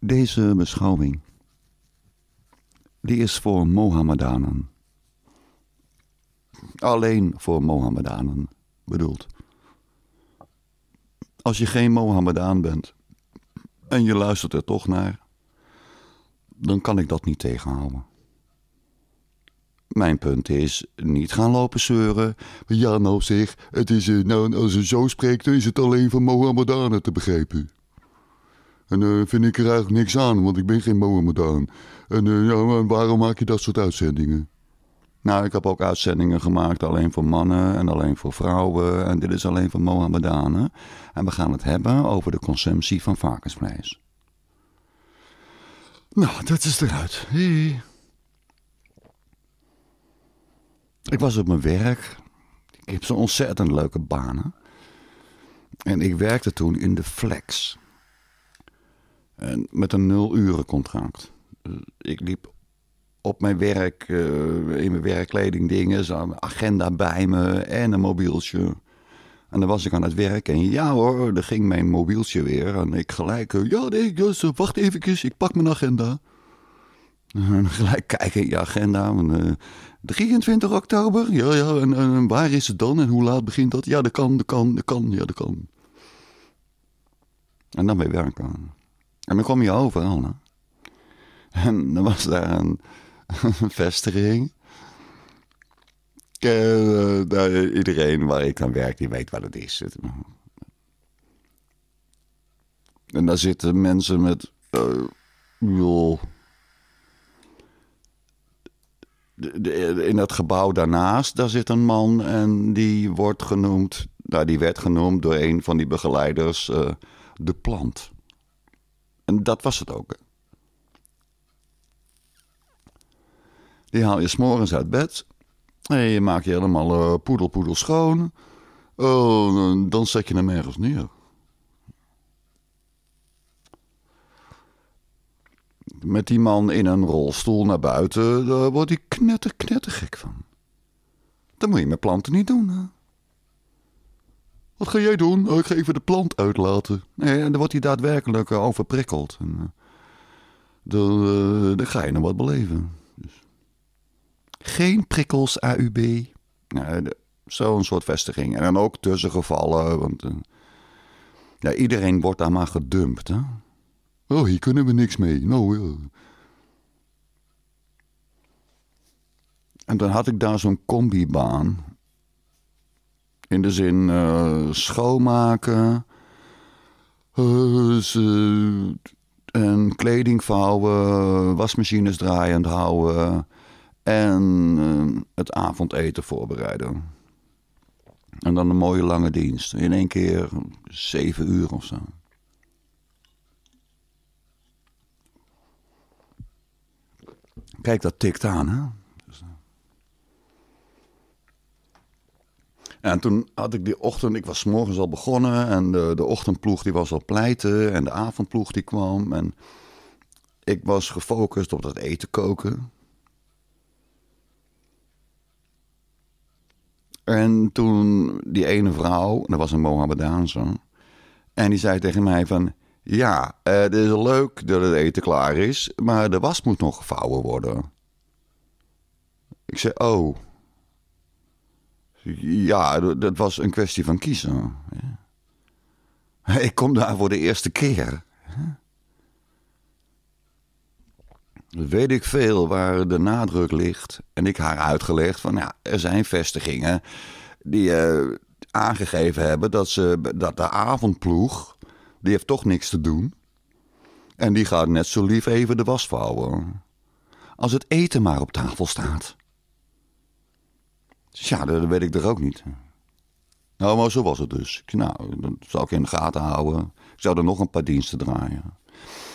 Deze beschouwing die is voor Mohammedanen. Alleen voor Mohammedanen bedoeld. Als je geen Mohammedaan bent en je luistert er toch naar, dan kan ik dat niet tegenhouden. Mijn punt is, niet gaan lopen zeuren. Ja nou zich. het is, eh, nou, als je zo spreekt, dan is het alleen voor Mohammedanen te begrijpen. En uh, vind ik er eigenlijk niks aan, want ik ben geen Mohammedaan. En eh, ja, waarom maak je dat soort uitzendingen? Nou, ik heb ook uitzendingen gemaakt alleen voor mannen en alleen voor vrouwen. En dit is alleen voor Mohammedanen. En we gaan het hebben over de consumptie van varkensvlees. Nou, dat is eruit. Ik was op mijn werk. Ik heb zo'n ontzettend leuke banen. En ik werkte toen in de Flex. En met een nul-uren contract. ik liep op mijn werk, eh, in mijn werkkleding dingen, zo'n agenda bij me en een mobieltje. En dan was ik aan het werk en ja hoor, er ging mijn mobieltje weer. En ik gelijk, eh, ja nee, dus, eh, wacht even, ik pak mijn agenda. En gelijk kijken in je agenda. En, 23 oktober? Ja, ja, en, waar is het dan en hoe laat begint dat? Ja, dat kan, dat kan, dat kan, ja, dat kan. En dan weer werken. En dan kwam je overal. En dan was daar een, een vestiging. Uh, iedereen waar ik aan werk, die weet wat het is. En daar zitten mensen met... Eh, in dat gebouw daarnaast, daar zit een man en die wordt genoemd, nou, die werd genoemd door een van die begeleiders eh, de plant. En dat was het ook. Die haal je s'morgens uit bed. En je maakt je helemaal uh, poedel, schoon. Oh, dan zet je hem ergens neer. Met die man in een rolstoel naar buiten, daar wordt hij knetter, gek van. Dat moet je met planten niet doen. Hè? Wat ga jij doen? Oh, ik ga even de plant uitlaten. Nee, en dan wordt hij daadwerkelijk eh, overprikkeld. En, eh, dan, eh, dan, ga je nog wat beleven. Dus. Geen prikkels AUB. Nou, Zo'n soort vestiging. En dan ook tussengevallen. Want ja, iedereen wordt daar maar gedumpt. Hè? Oh, hier kunnen we niks mee. Nou En dan had ik daar zo'n combibaan. In de zin eh, schoonmaken. Eh, en kleding vouwen, wasmachines draaiend houden en eh, het avondeten voorbereiden. En dan een mooie lange dienst. In één keer zeven uur of zo. Kijk, dat tikt aan, hè? En toen had ik die ochtend, ik was morgens al begonnen en de, de ochtendploeg die was al pleiten en de avondploeg die kwam. En ik was gefocust op dat eten koken. En toen die ene vrouw, dat was een Mohammedaanse, en die zei tegen mij van... Ja, het is leuk dat het eten klaar is, maar de was moet nog gevouwen worden. Ik zei, oh... Ja, dat was een kwestie van kiezen. Ik kom daar voor de eerste keer. Weet ik veel waar de nadruk ligt. En ik haar uitgelegd van ja, er zijn vestigingen die eh, aangegeven hebben dat, ze, dat de avondploeg, die heeft toch niks te doen. En die gaat net zo lief even de was vouwen. Als het eten maar op tafel staat. Tja, ja, dat, weet ik toch ook niet. Nou, maar zo was het dus. Nou, dan zou ik in de gaten houden. Ik zou er nog een paar diensten draaien.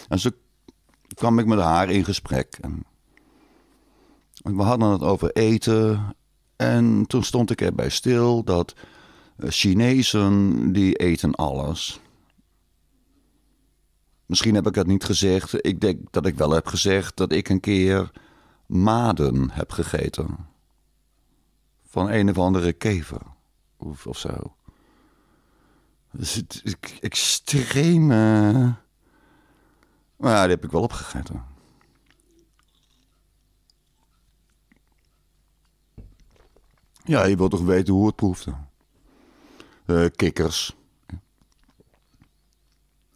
En zo kwam ik met haar in gesprek. En we hadden het over eten. En toen stond ik erbij stil dat eh, Chinezen, die eten alles. Misschien heb ik het niet gezegd. Ik denk dat ik wel heb gezegd dat ik een keer maden heb gegeten van een of andere kever of, zo. Dus het, is extreme. Eh, maar die heb ik wel opgegeten. Ja, je wilt toch weten hoe het proefde? Eh, kikkers.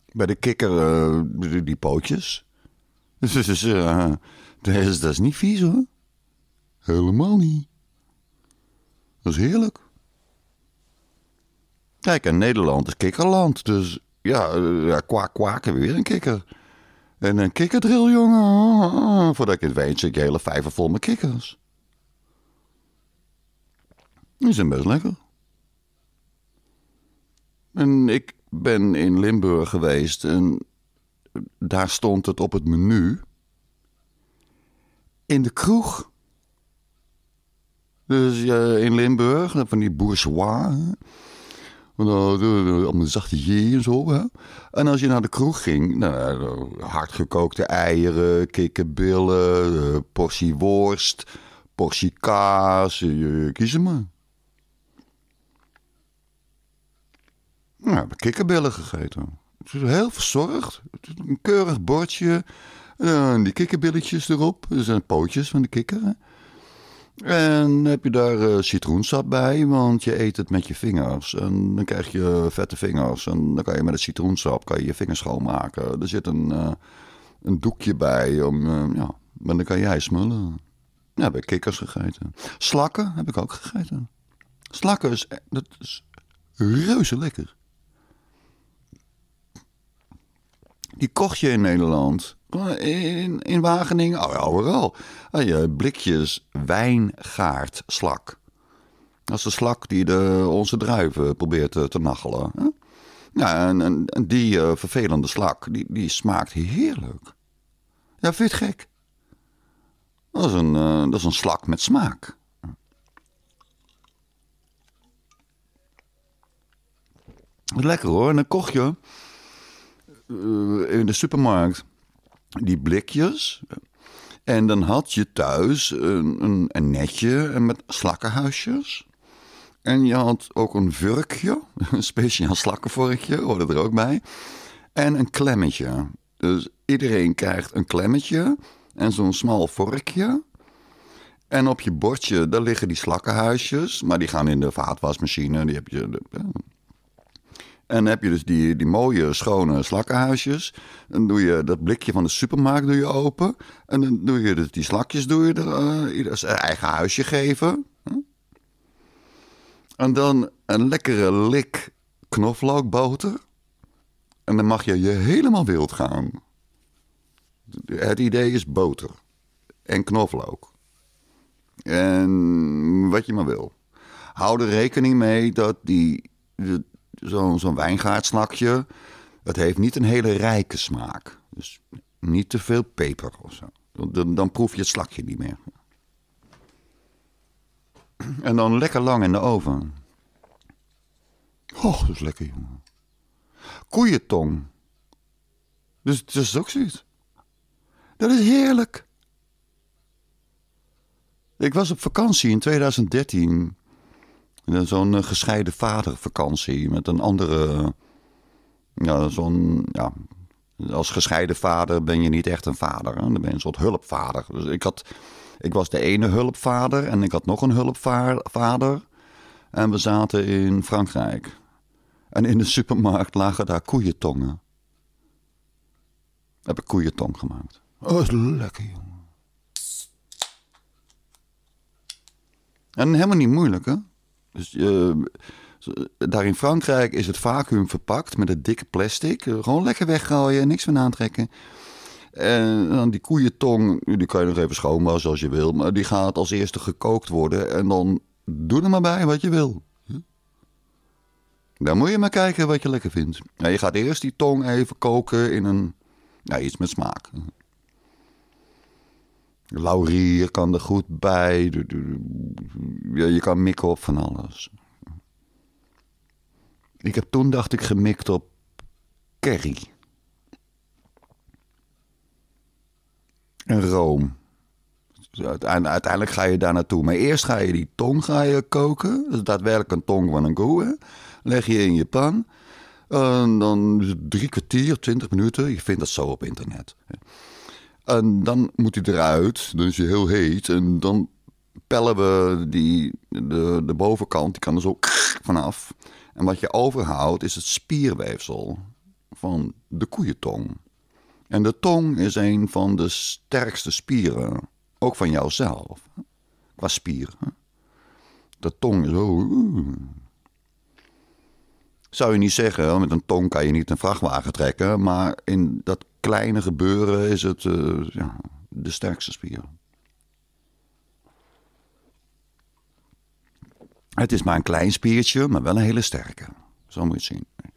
Bij de kikker, eh, die, pootjes. Dus, dus dat, is, dat is niet vies hoor. Helemaal niet. Dat is heerlijk. Kijk, en Nederland is kikkerland. Dus ja, eh, ja kwaak, weer een kikker. En een kikkerdril, jongen. Voordat ik het weet, zit je hele vijver vol met kikkers. Die zijn best lekker. En ik ben in Limburg geweest en daar stond het op het menu. In de kroeg dus eh, in Limburg, van die bourgeois. Eh, allemaal zachte je en zo. Hè? En als je naar de kroeg ging, nou, eh, hardgekookte eieren, kikkerbillen, portie worst, portie kaas. kies hem maar. Nou, ik heb gegeten. Het is heel verzorgd. een keurig bordje. En die kikkerbilletjes erop. dat zijn pootjes van de kikker. En heb je daar eh, citroensap bij, want je eet het met je vingers. En dan krijg je vette vingers. En dan kan je met het citroensap kan je, je vingers schoonmaken. Er zit een, eh, een doekje bij. Om, eh, ja. En dan kan jij smullen. Ja, heb ik kikkers gegeten. Slakken heb ik ook gegeten. Slakken is, dat is reuze lekker. Die kocht je in Nederland. In, in Wageningen, oh, ja, overal. Ah, je blikjes wijngaardslak. Dat is de slak die de, onze druiven probeert eh, te, te nachelen. Hè? Ja, en, die eh, vervelende slak, die, die smaakt heerlijk. Ja, vind je het gek? Dat is een, eh, dat is een slak met smaak. Lekker hoor, en dan kocht je eh, in de supermarkt die blikjes. En dan had je thuis een, een, een netje met slakkenhuisjes. En je had ook een vurkje, een speciaal slakkenvorkje, hoorde er ook bij. En een klemmetje. Dus iedereen krijgt een klemmetje en zo'n smal vorkje. En op je bordje, daar liggen die slakkenhuisjes. Maar die gaan in de vaatwasmachine. Die heb je, en heb je dus die, die mooie, schone slakkenhuisjes. Dan doe je dat blikje van de supermarkt doe je open. En dan doe je dus die slakjes, doe je er, uh, ieder zijn eigen huisje geven. Hm? En dan een lekkere lik knoflookboter. En dan mag je je helemaal wild gaan. Het idee is boter en knoflook. En wat je maar wil. Hou er rekening mee dat die, zo'n zo'n wijngaardsnakje, het heeft niet een hele rijke smaak. Dus niet te veel peper of zo. Dan, dan proef je het slakje niet meer. En dan lekker lang in de oven. Och, dat is lekker, jongen. Koeientong. Dus, dus dat is ook zoiets. Dat is heerlijk. Ik was op vakantie in 2013 Zo'n eh, gescheiden vadervakantie met een andere. Eh, ja, zo'n. Ja, als gescheiden vader ben je niet echt een vader. Hè? Dan ben je een soort hulpvader. Dus ik, had, ik was de ene hulpvader en ik had nog een hulpvader. En we zaten in Frankrijk. En in de supermarkt lagen daar koeientongen. Heb ik koeientong gemaakt. Oh, is lekker, jongen. En helemaal niet moeilijk, hè? Dus ehm, eh, daar in Frankrijk is het vacuüm verpakt met het dikke plastic. Eh, gewoon lekker weggooien, niks van aantrekken. En dan die koeientong, die kan je nog even schoonmaken als je wil. Maar die gaat als eerste gekookt worden. En dan doe er maar bij wat je wil. Dan moet je maar kijken wat je lekker vindt. Nou, je gaat eerst die tong even koken in een, nou, iets met smaak. Laurier kan er goed bij. Ja, je kan mikken op van alles. Ik heb toen, dacht ik, gemikt op Kerry. En room. Dus uiteindelijk ga je daar naartoe. Maar eerst ga je die tong ga je koken. Dat daadwerkelijk een tong van een koe. Leg je in je pan. En dan drie kwartier, twintig minuten. Je vindt dat zo op internet. En dan moet hij eruit, dan is hij heel heet. En dan pellen we die, de, de bovenkant, die kan er zo vanaf. En wat je overhoudt is het spierweefsel van de koeientong. En de tong is een van de sterkste spieren, ook van jouzelf, qua spier De tong is zo... Zou je niet zeggen, met een tong kan je niet een vrachtwagen trekken. Maar in dat kleine gebeuren is het eh, ja, de sterkste spier. Het is maar een klein spiertje, maar wel een hele sterke. Zo moet je het zien.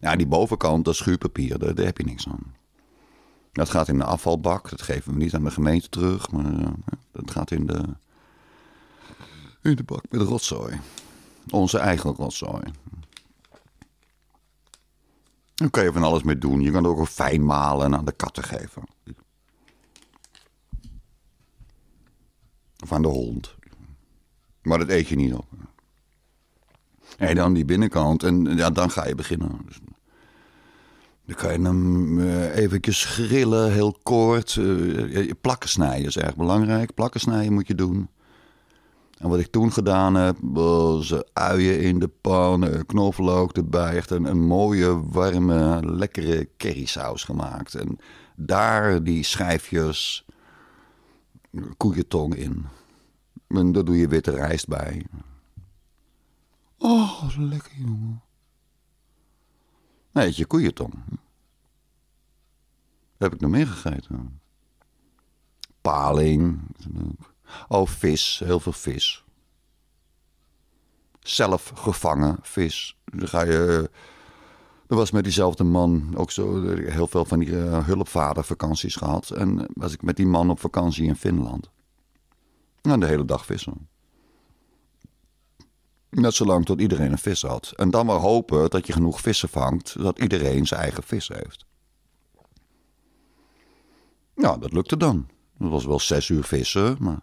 Ja, die bovenkant, dat schuurpapier, daar, daar heb je niks aan. Dat gaat in de afvalbak. Dat geven we niet aan de gemeente terug. Maar dat gaat in de, in de bak met rotzooi. Onze eigen rotzooi. Dan kun je van alles mee doen. Je kan het ook fijn malen en aan de katten geven. Of aan de hond. Maar dat eet je niet op. En dan die binnenkant. En ja, dan ga je beginnen. Dus dan kan je hem eh, eventjes grillen, heel kort. Eh, plakken snijden is erg belangrijk. Plakken snijden moet je doen. En wat ik toen gedaan heb, was uien in de pan, eh, knoflook erbij. Echt een, mooie, warme, lekkere currysaus gemaakt. En daar die schijfjes koeientong in. En daar doe je witte rijst bij. Oh, lekker, jongen. Nee, je koeientong. Heb ik nog meer gegeten? Paling. Oh, vis, heel veel vis. Zelf gevangen vis. Dan ga je. Eh, er was met diezelfde man ook zo eh, heel veel van die uh, hulpvadervakanties gehad. En was ik met die man op vakantie in Finland. En nou, de hele dag vissen. Net zolang tot iedereen een vis had. En dan maar hopen dat je genoeg vissen vangt, dat iedereen zijn eigen vis heeft. Nou, dat lukte dan. Dat was wel zes uur vissen, maar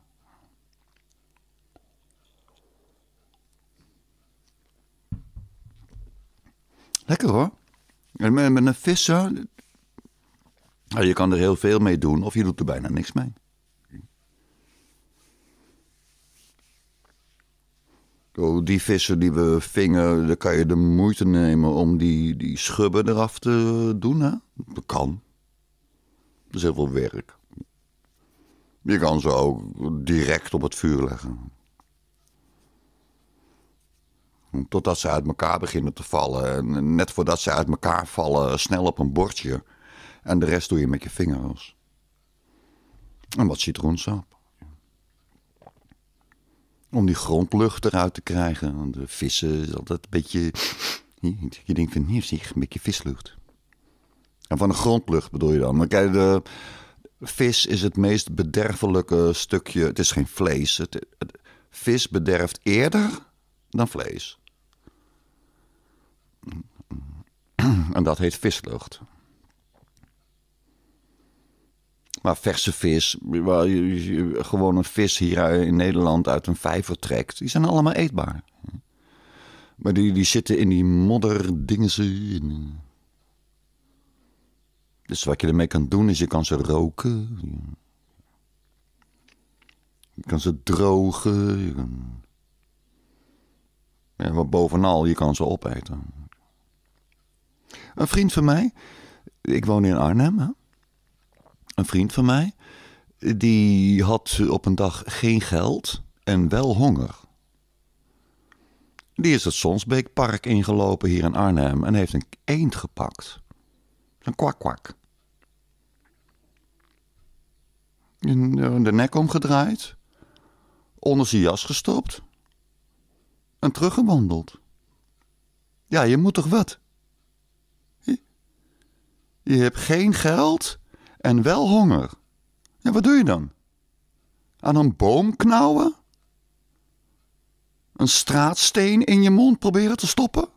Lekker hoor. En met, met een visser. je kan er heel veel mee doen, of je doet er bijna niks mee. Oh, die vissen die we vingen, daar kan je de moeite nemen om die, die schubben eraf te doen. Hè? Dat kan. Dat is heel veel werk. Je kan ze ook direct op het vuur leggen. Totdat ze uit elkaar beginnen te vallen. En net voordat ze uit elkaar vallen, snel op een bordje. En de rest doe je met je vingers. En wat citroensap. Om die grondlucht eruit te krijgen. De vissen is altijd een beetje... Je denkt van, hier zie een beetje vislucht. En van de grondlucht bedoel je dan. Maar kijk, de vis is het meest bederfelijke stukje. Het is geen vlees. het, vis bederft eerder dan vlees. en dat heet vislucht. Maar verse vis, waar je gewoon een vis hier eh, in Nederland uit een vijver trekt, die zijn allemaal eetbaar. Maar die, die zitten in die modderdingen. Dus wat je ermee kan doen is je kan ze roken. Je kan ze drogen. En wat bovenal, je kan ze opeten. Een vriend van mij, ik woon in Arnhem. Hè? Een vriend van mij, die had op een dag geen geld en wel honger. Die is het Sonsbeekpark ingelopen hier in Arnhem en heeft een eend gepakt. Een kwak-kwak. Eh, de nek omgedraaid, onder zijn jas gestopt en teruggewandeld. Ja, je moet toch wat? Je hebt geen geld en wel honger. Ja, wat doe je dan? Aan een boom knauwen? Een straatsteen in je mond proberen te stoppen?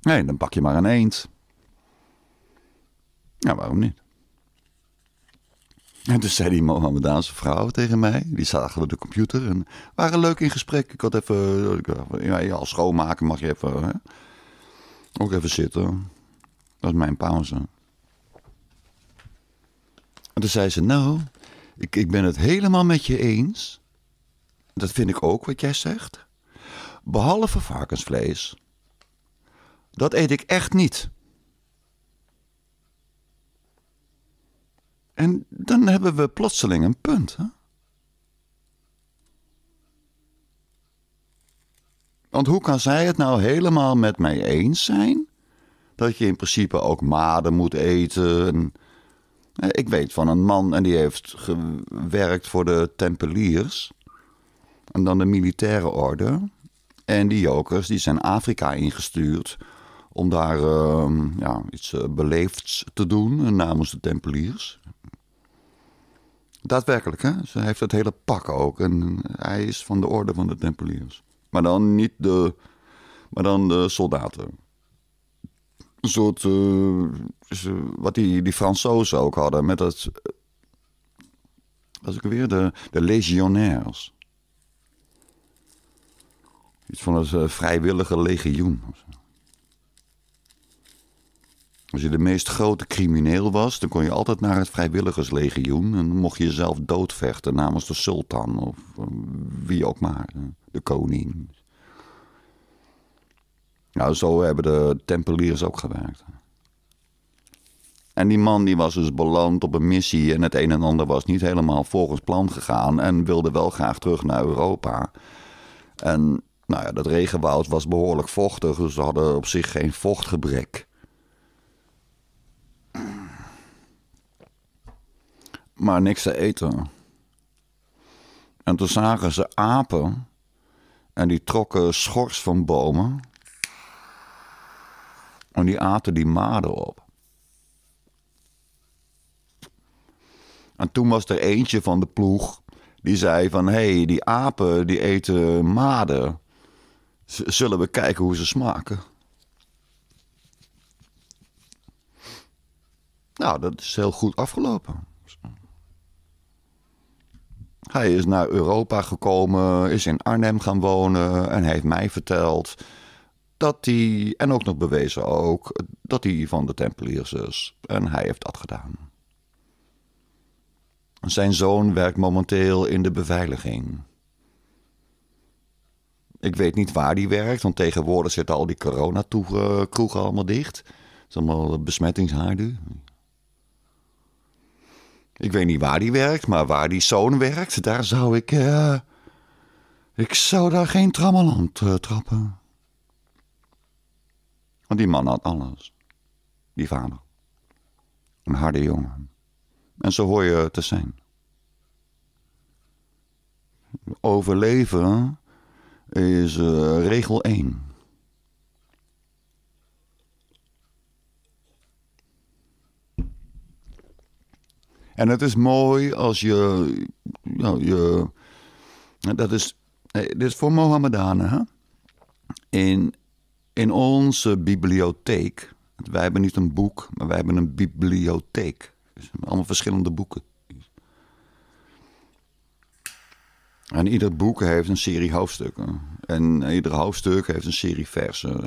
Nee, dan pak je maar een eend. Ja, waarom niet? En toen dus zei die Mohammedaanse vrouw tegen mij, die zagen we de computer en waren leuk in gesprek. Ik had even, eh, ja, als schoonmaken mag je even, hè? ook even zitten. Dat is mijn pauze. En toen zei ze, nou, ik, ik ben het helemaal met je eens. Dat vind ik ook wat jij zegt. Behalve varkensvlees. Dat eet ik echt niet. En dan hebben we plotseling een punt. Hè? Want hoe kan zij het nou helemaal met mij eens zijn? Dat je in principe ook maden moet eten. Eh, ik weet van een man en die heeft gewerkt voor de Tempeliers. En dan de militaire orde. En die jokers die zijn Afrika ingestuurd om daar ehm, ja, iets eh, beleefds te doen eh, namens de Tempeliers. Daadwerkelijk, hè? Ze heeft het hele pak ook. En hij is van de orde van de Tempeliers. Maar dan niet de, maar dan de soldaten. Een soort. Eh, eh, wat die, die Fransozen ook hadden. Met dat. Eh, Was ik weer? De, de legionairs. Iets van het vrijwillige legioen. Of zo. Als je de meest grote crimineel was, dan kon je altijd naar het vrijwilligerslegioen. En dan mocht je zelf doodvechten namens de sultan of eh, wie ook maar, eh, de koning. Nou, zo hebben de tempeliers ook gewerkt. En die man die was dus beland op een missie en het een en ander was niet helemaal volgens plan gegaan en wilde wel graag terug naar Europa. En nou ja, dat regenwoud was behoorlijk vochtig, dus ze hadden op zich geen vochtgebrek. maar niks te eten. En toen zagen ze apen en die trokken schors van bomen. En die aten die maden op. En toen was er eentje van de ploeg die zei van... hé, hey, die apen die eten maden. zullen we kijken hoe ze smaken? Nou, dat is heel goed afgelopen. Hij is naar Europa gekomen, is in Arnhem gaan wonen en heeft mij verteld dat hij, en ook nog bewezen ook, dat hij van de Tempeliers is. En hij heeft dat gedaan. Zijn zoon werkt momenteel in de beveiliging. Ik weet niet waar die werkt, want tegenwoordig zitten al die coronakroegen allemaal dicht. Het is allemaal besmettingshaarden. Ik weet niet waar die werkt, maar waar die zoon werkt, daar zou ik. Eh, ik zou daar geen trammeland eh, trappen. Want die man had alles. Die vader. Een harde jongen. En zo hoor je te zijn. Overleven is eh, regel 1. En het is mooi als je. Nou, je dat is, eh, dit is voor Mohammedanen. Hè? In, in onze bibliotheek. Wij hebben niet een boek, maar wij hebben een bibliotheek. Dus allemaal verschillende boeken. En ieder boek heeft een serie hoofdstukken. En ieder hoofdstuk heeft een serie versen.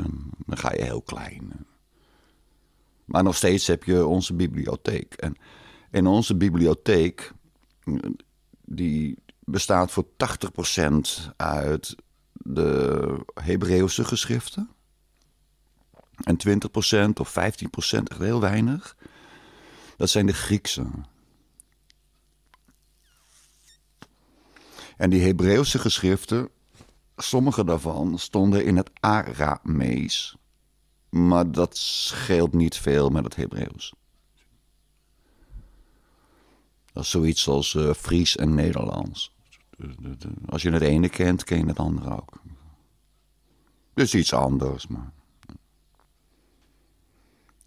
Dan ga je heel klein. Maar nog steeds heb je onze bibliotheek. En in onze bibliotheek, mm, die bestaat voor 80% uit de Hebreeuwse geschriften. En 20% of 15%, echt heel weinig, dat zijn de Griekse. En die Hebreeuwse geschriften, sommige daarvan stonden in het Aramees. Maar dat scheelt niet veel met het Hebreeuws zoiets als eh, Fries en Nederlands. Als je het ene kent, ken je het andere ook. Dus iets anders, maar...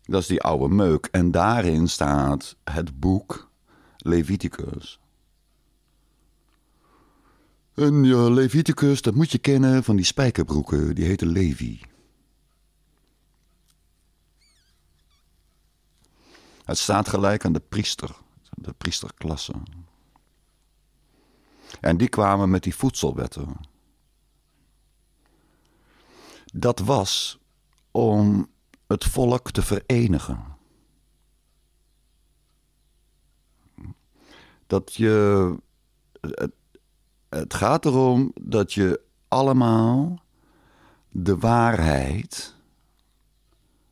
Dat is die oude meuk. En daarin staat het boek Leviticus. En ja, Leviticus, dat moet je kennen van die spijkerbroeken. Die heette Levi. Het staat gelijk aan de priester de priesterklasse. En die kwamen met die voedselwetten. Dat was om het volk te verenigen. Dat je. Het, het gaat erom dat je allemaal de waarheid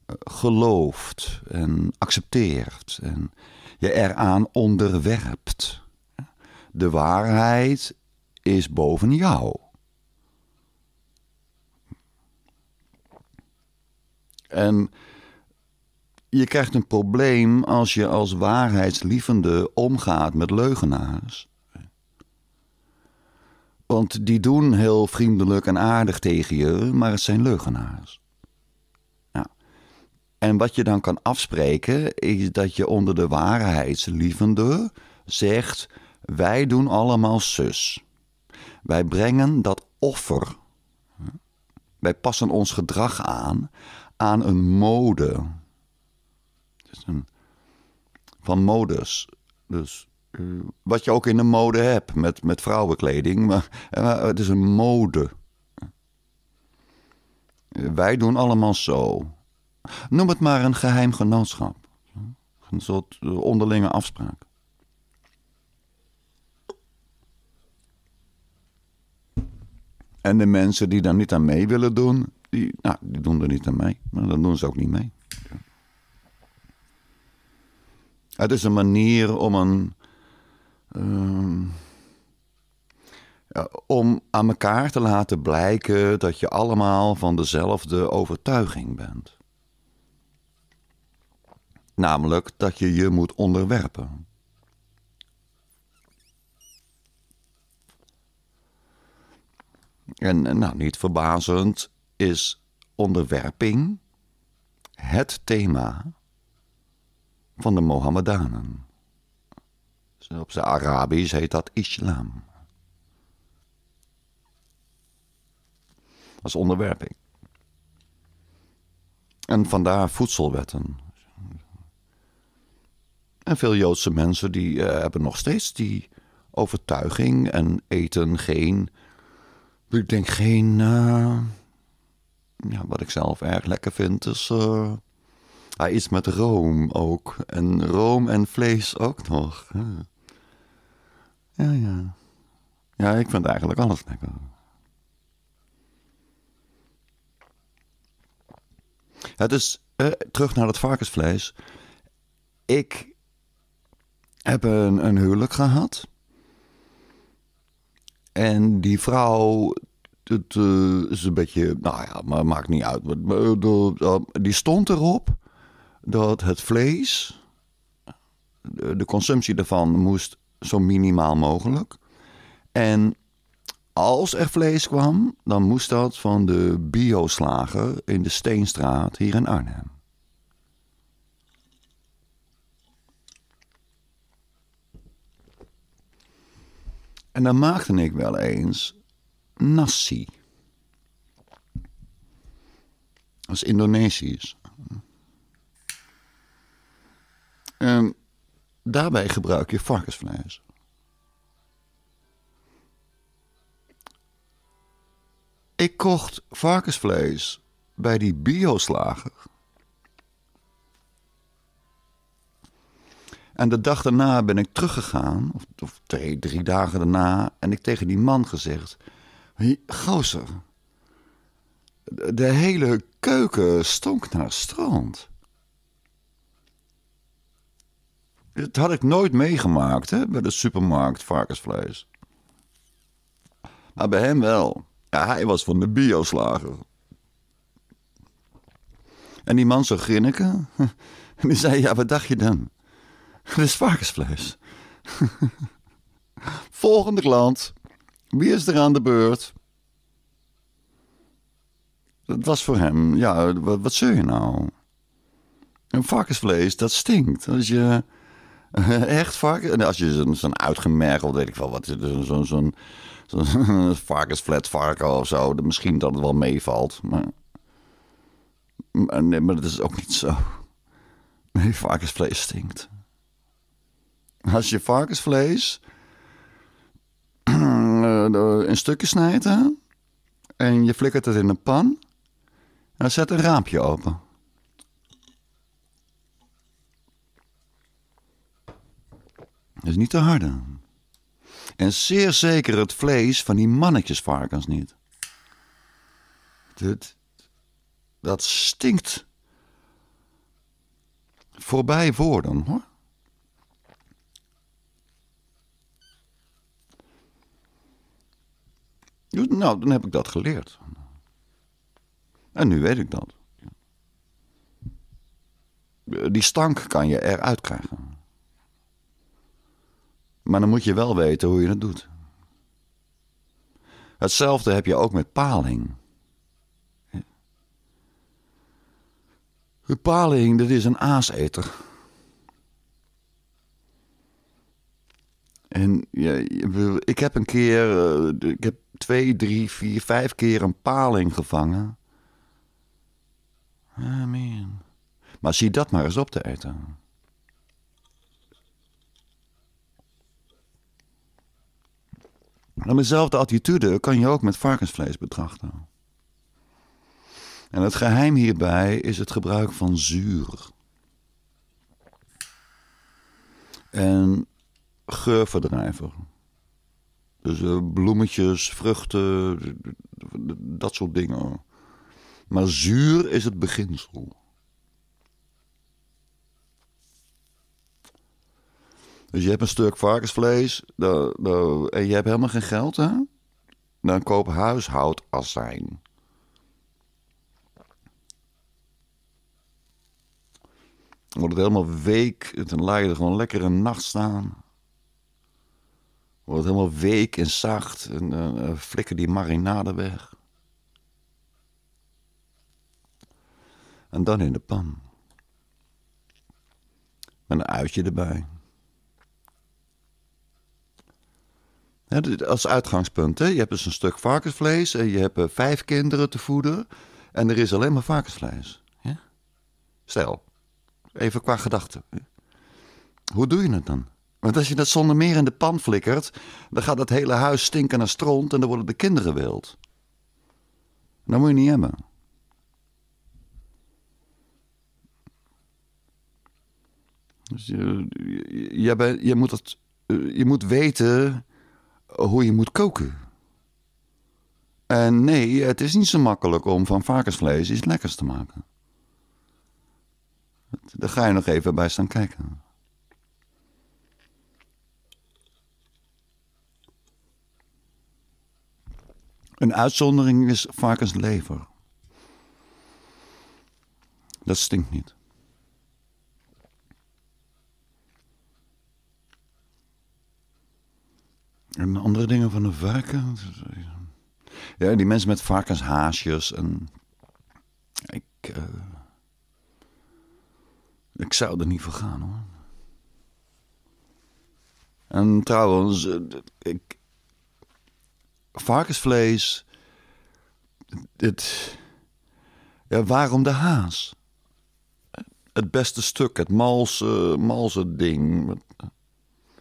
eh, gelooft en accepteert. En je eraan onderwerpt. De waarheid is boven jou. En je krijgt een probleem als je als waarheidslievende omgaat met leugenaars. Want die doen heel vriendelijk en aardig tegen je, maar het zijn leugenaars. En wat je dan kan afspreken, is dat je onder de waarheidslievende zegt: Wij doen allemaal zus. Wij brengen dat offer. Wij passen ons gedrag aan aan een mode. Dus een, van modes. Dus eh, wat je ook in de mode hebt met, met vrouwenkleding. Maar, eh, het is een mode. wij doen allemaal zo. Noem het maar een geheim genootschap. Een soort eh, onderlinge afspraak. En de mensen die daar niet aan mee willen doen, die, nou, die doen er niet aan mee. Maar dan doen ze ook niet mee. Het is een manier om een. ja, ehm, eh, om aan elkaar te laten blijken dat je allemaal van dezelfde overtuiging bent namelijk dat je je moet onderwerpen. En eh, nou, niet verbazend is onderwerping het thema van de Mohammedanen. Op zijn Arabisch heet dat islam. Dat is onderwerping. En vandaar voedselwetten, en veel Joodse mensen die eh, hebben nog steeds die overtuiging en eten geen, ik denk geen, eh, ja, wat ik zelf erg lekker vind is uh, eh, iets met room ook. En room en vlees ook nog. Ja, ja. Ja, ik vind eigenlijk alles lekker. Het is, terug naar het varkensvlees. Ik hebben een huwelijk gehad. En die vrouw, het eh, is een beetje, nou ja, maar maakt niet uit. Eh, eh, die stond erop dat het vlees, de, de consumptie daarvan moest zo minimaal mogelijk. En als er vlees kwam, dan moest dat van de bioslager in de Steenstraat hier in Arnhem. En dan maakte ik wel eens nasi. Dat is Indonesisch. En daarbij gebruik je varkensvlees. Ik kocht varkensvlees bij die bioslager. En de dag daarna ben ik teruggegaan, of, of twee, drie dagen daarna, en ik tegen die man gezegd: Gozer, de hele keuken stonk naar strand. Dat had ik nooit meegemaakt hè, bij de supermarkt varkensvlees. Maar bij hem wel. Ja, hij was van de bioslager. En die man zo grinniken. En die zei, ja, wat dacht je dan? Het is varkensvlees. Volgende klant. Wie is er aan de beurt? Dat was voor hem. Ja, wat, wat je nou? Een varkensvlees, dat stinkt. Als je echt varkens... als je zo'n zo uitgemergeld, weet ik wel wat... Zo'n zo, zo, varkensflat of zo... misschien dat het wel meevalt, maar... Nee, maar dat is ook niet zo. Nee, varkensvlees stinkt. Als je varkensvlees eh, in stukken snijdt en je flikkert het in een pan en dan zet een raampje open. Is niet te hard. En zeer zeker het vlees van die mannetjesvarkens niet. Dit, dat stinkt. Voorbij woorden hoor. Nou, dan heb ik dat geleerd. En nu weet ik dat. Die stank kan je eruit krijgen. Maar dan moet je wel weten hoe je dat doet. Hetzelfde heb je ook met paling. Paling, dat is een aaseter. En ja, ik heb een keer, eh, ik heb twee, drie, vier, vijf keer een paling gevangen. Amen. Ah, maar zie dat maar eens op te eten. En dezelfde attitude kan je ook met varkensvlees betrachten. En het geheim hierbij is het gebruik van zuur. En geurverdrijver. Dus eh, bloemetjes, vruchten, dat soort dingen. Maar zuur is het beginsel. Dus je hebt een stuk varkensvlees en je hebt helemaal geen geld, hè? Dan koop huishoudazijn. Dan wordt het helemaal week en dan laat je er gewoon lekker een nacht staan. Wordt helemaal week en zacht. En uh, flikker die marinade weg. En dan in de pan. Met een uitje erbij. Ja, als uitgangspunt. Hè? Je hebt dus een stuk varkensvlees en je hebt uh, vijf kinderen te voeden. En er is alleen maar varkensvlees. Stel, even qua gedachte. Hoe doe je het dan? Want als je dat zonder meer in de pan flikkert, dan gaat dat hele huis stinken naar stront en dan worden de kinderen wild. Dat nou moet je niet hebben. Dus eh, je, moet eh, je moet weten hoe je moet koken. En nee, het is niet zo makkelijk om van varkensvlees iets lekkers te maken. Daar ga je nog even bij staan kijken. Een uitzondering is varkenslever. Dat stinkt niet. En andere dingen van de varken. Ja, die mensen met varkenshaasjes. En ik, eh, ik zou er niet voor gaan hoor. En trouwens, eh, ik, varkensvlees. Het, waarom de haas? Het beste stuk, het malse, malse ding.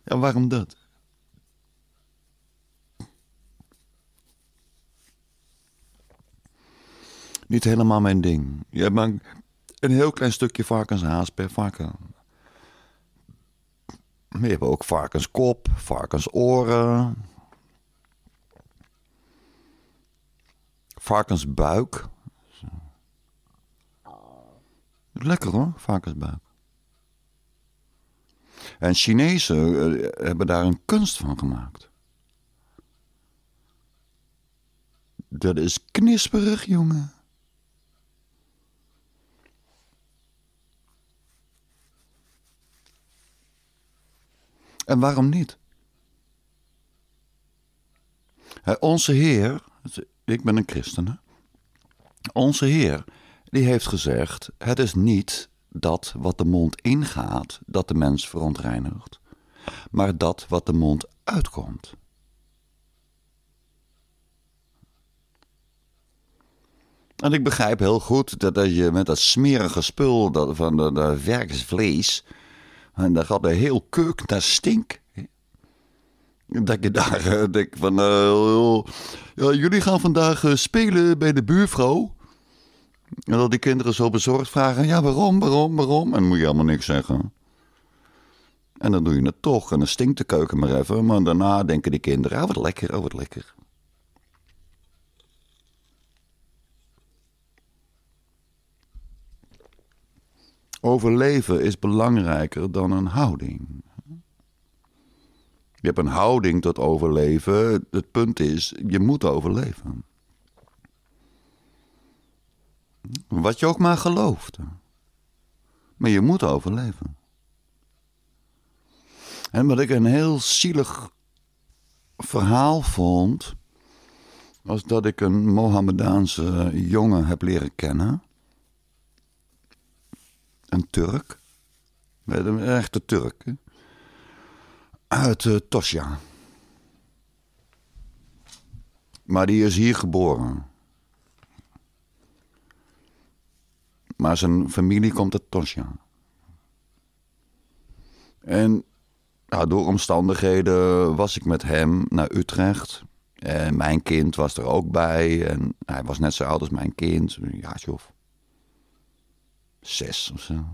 Ja, waarom dat? Niet helemaal mijn ding. Je maar een heel klein stukje varkenshaas per varken. Maar je hebt ook varkenskop, varkensoren, Varkensbuik. Lekker hoor, varkensbuik. En Chinezen eh, hebben daar een kunst van gemaakt. Dat is knisperig, jongen. En waarom niet? onze Heer, ik ben een christen. Onze Heer, die heeft gezegd: het is niet dat wat de mond ingaat dat de mens verontreinigt, maar dat wat de mond uitkomt. En ik begrijp heel goed dat als je met dat smerige spul dat, van dat, werksvlees. en daar gaat de heel keuk naar stink. Dat je daar uh, denk van, eh, oh, jullie gaan vandaag eh, spelen bij de buurvrouw. En dat die kinderen zo bezorgd vragen, ja waarom, waarom, waarom? En moet je allemaal niks zeggen. En dan doe je het toch en dan stinkt de keuken maar even. Maar daarna denken die kinderen, ah wat lekker, oh wat lekker. Overleven is belangrijker dan een houding. Je hebt een houding tot overleven. Het punt is, je moet overleven. Wat je ook maar gelooft. Maar je moet overleven. En wat ik een heel zielig verhaal vond, was dat ik een Mohammedaanse jongen heb leren kennen. Een Turk. Een echte Turk. Hè? Uit uh, Tosja. Maar die is hier geboren. Maar zijn familie komt uit Tosja. En nou, door omstandigheden was ik met hem naar Utrecht. En mijn kind was er ook bij. En hij was net zo oud als mijn kind. Ja, of zes of zo.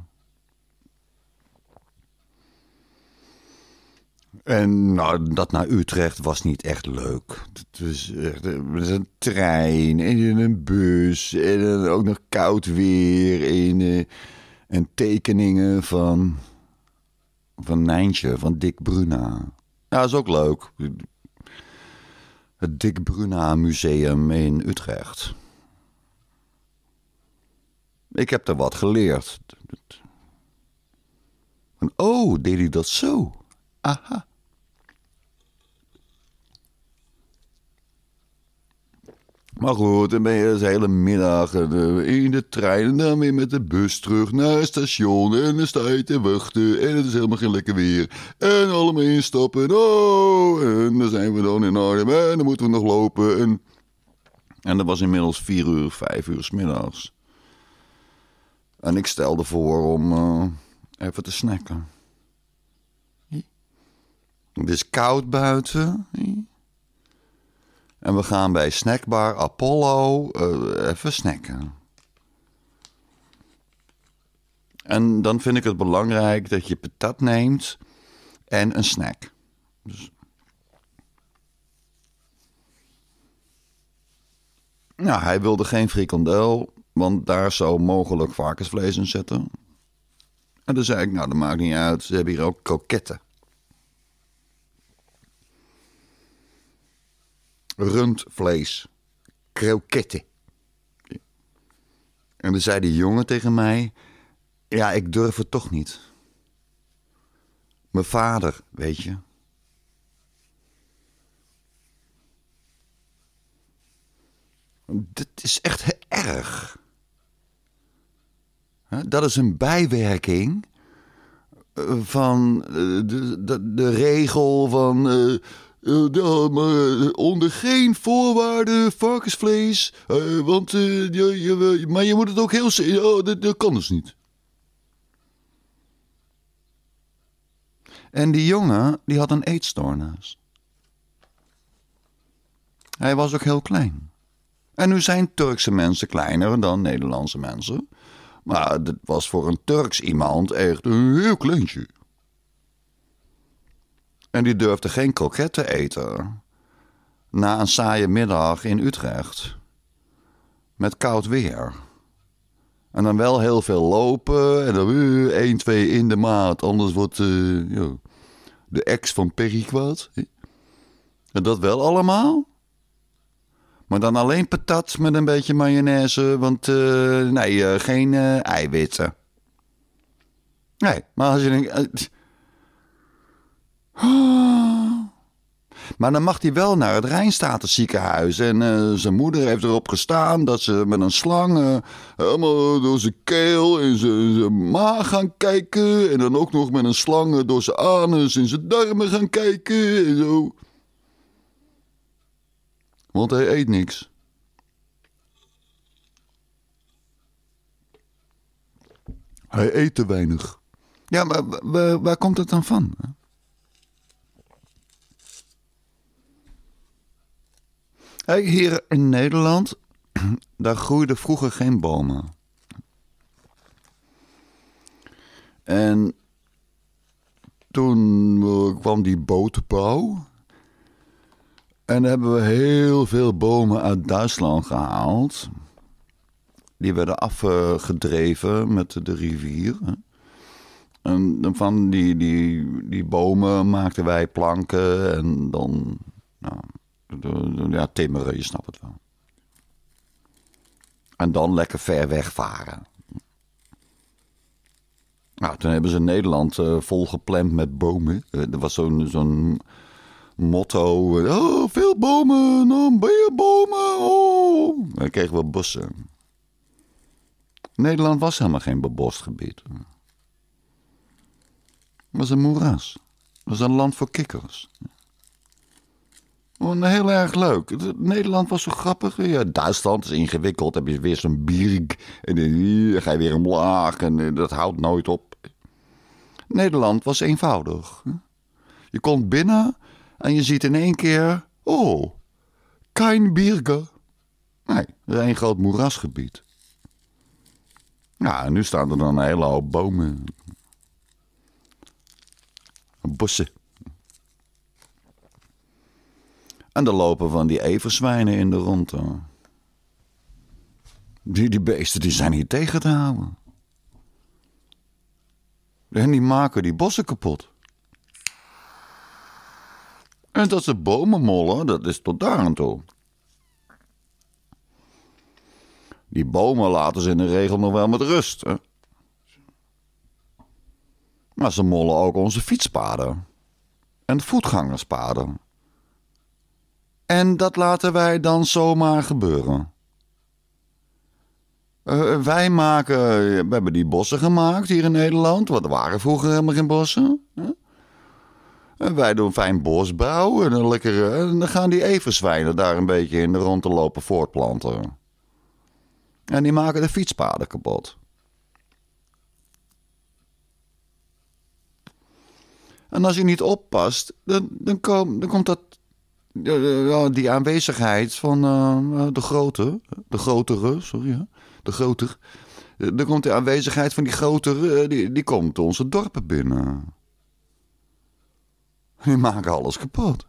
En nou, dat naar Utrecht was niet echt leuk. Het was echt eh, een trein en een bus en ook nog koud weer en, eh, en tekeningen van, van Nijntje, van Dick Bruna. dat is ook leuk. Het Dick Bruna Museum in Utrecht. Ik heb er wat geleerd. En oh, deed hij dat zo? aha. Maar goed, dan ben je dus de hele middag eh, in de trein en dan weer met de bus terug naar het station. En dan sta je te wachten en het is helemaal geen lekker weer. En allemaal instappen. Oh, en dan zijn we dan in Arnhem en dan moeten we nog lopen. En, en dat was inmiddels vier uur, vijf uur s middags. En ik stelde voor om eh, even te snacken. Het is koud buiten. En we gaan bij snackbar Apollo eh, even snacken. En dan vind ik het belangrijk dat je patat neemt en een snack. Dus- nou, hij wilde geen frikandel, want daar zou mogelijk varkensvlees in zitten. En dan zei ik, nou dat maakt niet uit, ze hebben hier ook kroketten. rundvlees, kroketten. En dan zei die jongen tegen mij: Ja, ik durf het toch niet. Mijn vader, weet je. Dit is echt erg. Dat is een bijwerking eh, van eh, de, de, de regel van eh, eh, eh, eh, onder geen voorwaarden varkensvlees. want, je, je, maar je moet het ook heel... Oh, dat, dat kan dus niet. En die jongen, die had een eetstoornis. Hij was ook heel klein. En nu zijn Turkse mensen kleiner dan Nederlandse mensen. Maar dat was voor een Turks iemand echt een heel kleintje. En die durfde geen te eten. Na een saaie middag in Utrecht. Met koud weer. En dan wel heel veel lopen. En dan uh, 1, 2 in de maat. Anders wordt eh, de ex van Perry kwaad. En dat wel allemaal? Maar dan alleen patat met een beetje mayonaise. Want eh, nee, eh, geen eiwitten. Nee, maar als je denkt Maar dan mag hij wel naar het Rijnstatenziekenhuis. En eh, zijn moeder heeft erop gestaan dat ze met een slang eh, helemaal door zijn keel en zijn maag gaan kijken. En dan ook nog met een slang door zijn anus en zijn darmen gaan kijken en zo. Want hij eet niks. Hij eet te weinig. Ja, maar waar, waar komt dat dan van? Hier in Nederland, daar groeiden vroeger geen bomen. En toen kwam die bootbouw. En hebben we heel veel bomen uit Duitsland gehaald. Die werden afgedreven met de rivier. En van die, die, die bomen maakten wij planken en dan. Nou, ja, timmeren, je snapt het wel. En dan lekker ver wegvaren. Nou, toen hebben ze Nederland uh, volgepland met bomen. Uh, eh, er was zo'n zo'n motto. Eh, oh, veel bomen, dan ben je bomen. Oh. Dan kregen we bossen. Nederland was helemaal geen bebost gebied. Het was een moeras. Het was een land voor kikkers. Oh, heel erg leuk. Nederland was zo grappig. Ja, Duitsland is ingewikkeld. Heb je weer zo'n bierg. En dan eh, ga je weer omlaag. En eh, dat houdt nooit op. Nederland was eenvoudig. Je komt binnen en je ziet in één keer... Oh, kein Bierger. Nee, een groot moerasgebied. Ja, en nu staan er dan een hele hoop bomen. Bossen. En er lopen van die everzwijnen in de rondte. Die, die beesten die zijn hier tegen te houden. En die maken die bossen kapot. En dat ze bomen mollen, dat is tot daar aan toe. Die bomen laten ze in de regel nog wel met rust. Hè? Maar ze mollen ook onze fietspaden en voetgangerspaden. En dat laten wij dan zomaar gebeuren. Eh, eh, wij maken, we hebben die bossen gemaakt hier in Nederland. Wat waren vroeger helemaal geen bossen. En wij doen fijn bosbouw en, een en dan gaan die everzwijnen daar een beetje in de rond te lopen voortplanten. En die maken de fietspaden kapot. En als je niet oppast, dan, dan, dan komt dat die aanwezigheid van eh, eh, de grote, de grotere, sorry, de groter. Eh, er komt de aanwezigheid van die grotere, die, die komt onze dorpen binnen. Die maken alles kapot.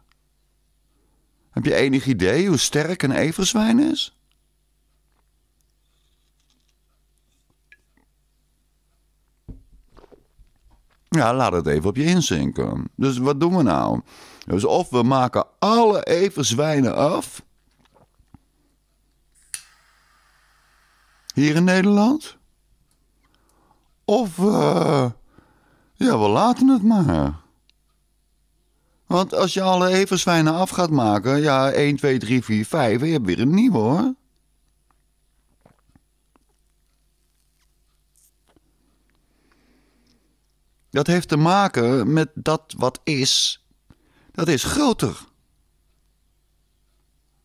Heb je enig idee hoe sterk een everzwijn is? Ja, laat het even op je inzinken. Dus wat doen we nou? Dus of we maken alle everzwijnen af. Hier in Nederland. Of uh, ja, we laten het maar. Want als je alle everzwijnen af gaat maken, ja, 1, 2, 3, 4, 5, je hebt weer een nieuwe hoor. Dat heeft te maken met dat wat is dat is groter.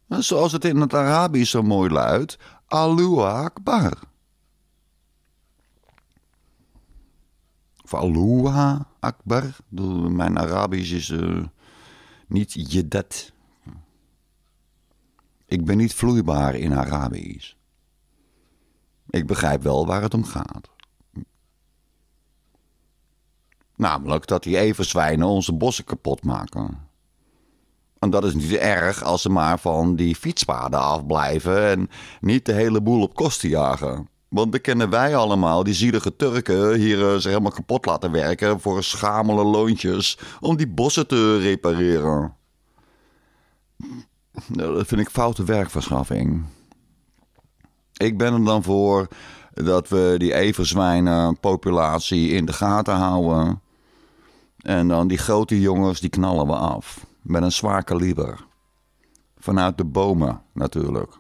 Zoals het in het Arabisch zo mooi luidt, Allahu Akbar. Of Allahu Akbar. Mijn Arabisch is eh, niet jedet. Ik ben niet vloeibaar in Arabisch. Ik begrijp wel waar het om gaat. Namelijk dat die evenzwijnen onze bossen kapot maken. En dat is niet erg als ze maar van die fietspaden afblijven en niet de hele boel op kosten jagen. Want dan kennen wij allemaal die zielige Turken hier uh, helemaal kapot laten werken voor schamele loontjes om die bossen te repareren. Nou, dat vind ik foute werkverschaffing. Ik ben er dan voor dat we die everzwijnenpopulatie in de gaten houden. En dan die grote jongens, die knallen we af. Met een zwaar kaliber. Vanuit de bomen natuurlijk.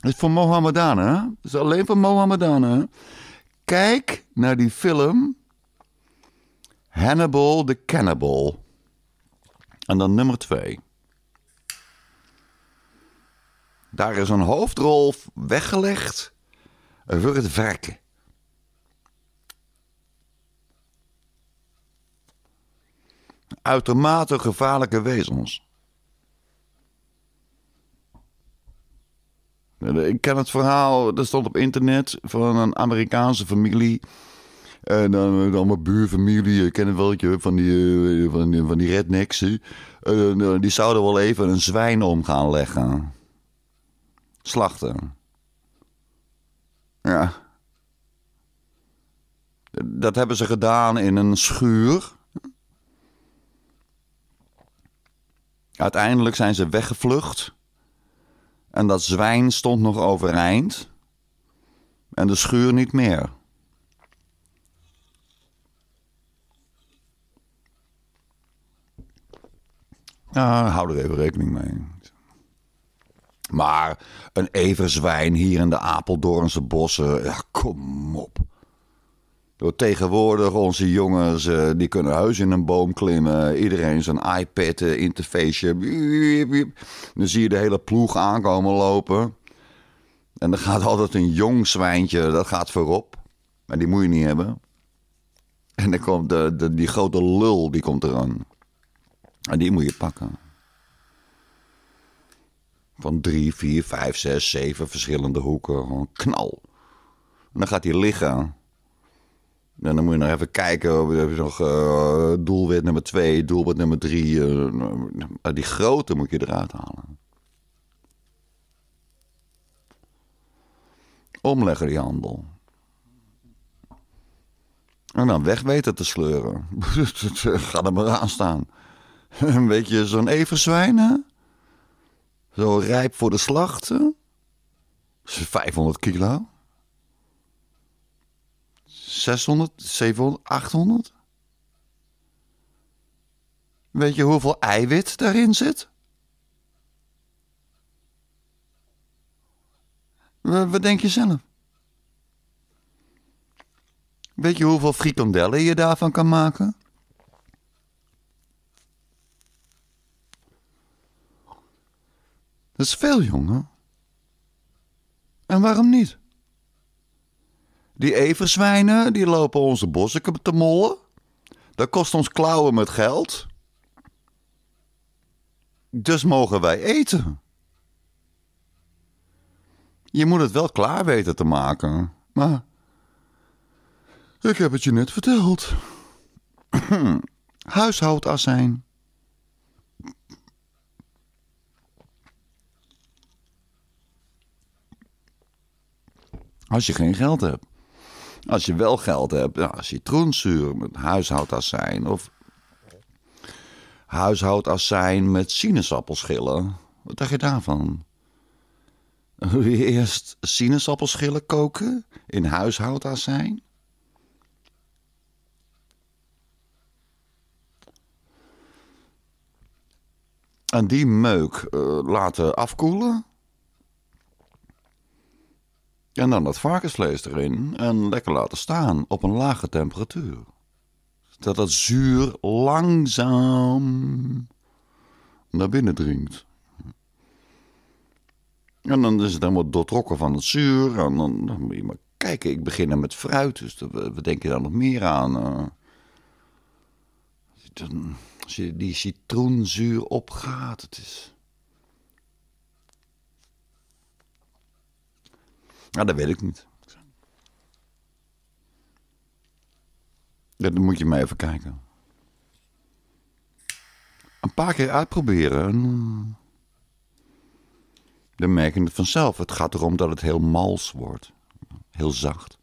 Het is voor Mohammedanen, hè? is alleen voor Mohammedanen. Kijk naar die film Hannibal the Cannibal. En dan nummer twee. Daar is een hoofdrol weggelegd voor het varken. Uitermate gevaarlijke wezens. Ik ken het verhaal, dat stond op internet, van een Amerikaanse familie. En dan, mijn buurfamilie, ik ken het wel, van die, eh, van die, van die rednecks. Eh, nou, die zouden wel even een zwijn om gaan leggen. Slachten. Ja. Dat hebben ze gedaan in een schuur. Uiteindelijk zijn ze weggevlucht. En dat zwijn stond nog overeind. En de schuur niet meer. Nou, hou er even rekening mee. Maar een everzwijn hier in de Apeldoornse bossen, ja, kom op. Door tegenwoordig onze jongens, eh, die kunnen heus in een boom klimmen. Iedereen zijn iPad eh, interface. Eh, dan zie je de hele ploeg aankomen lopen. En dan gaat altijd een jong zwijntje, dat gaat voorop. Maar die moet je niet hebben. En dan komt de, de, die grote lul, die komt eraan. En die moet je pakken. Van drie, vier, vijf, zes, zeven verschillende hoeken. Gewoon knal. En dan gaat hij liggen. En dan moet je nog even kijken. of heb je nog eh, doelwit nummer 2, doelwit nummer 3. Eh, nou, die grote moet je eruit halen. Omleggen die handel. En dan weg weten te sleuren. Ga er maar aan staan. Een beetje zo'n zwijnen. Zo rijp voor de slachten. 500 kilo. 600, 700, 800. Weet je hoeveel eiwit daarin zit? Wat denk je zelf? Weet je hoeveel frikandellen je daarvan kan maken? Dat is veel, jongen. En waarom niet? Die everzwijnen die lopen onze bossen te mollen. Dat kost ons klauwen met geld. Dus mogen wij eten. Je moet het wel klaar weten te maken, maar. Ik heb het je net verteld. Huishoudazijn. Als je geen geld hebt. Als je wel geld hebt, ja, citroenzuur met huishoudazijn of huishoudazijn met sinaasappelschillen. Wat dacht je daarvan? Wil je eerst sinaasappelschillen koken in huishoudazijn? En die meuk eh, laten afkoelen. En dan dat varkensvlees erin en lekker laten staan op een lage temperatuur. Dat dat zuur langzaam naar binnen dringt. En dan is het helemaal doortrokken van het zuur. En dan, dan moet je maar kijken, ik begin dan met fruit, dus wat denk je daar nog meer aan? Eh. dan, als je die citroenzuur opgaat, het is... Nou, dat weet ik niet. dan moet je maar even kijken. Een paar keer uitproberen. Eh, dan merk je het vanzelf. Het gaat erom dat het heel mals wordt. Heel zacht.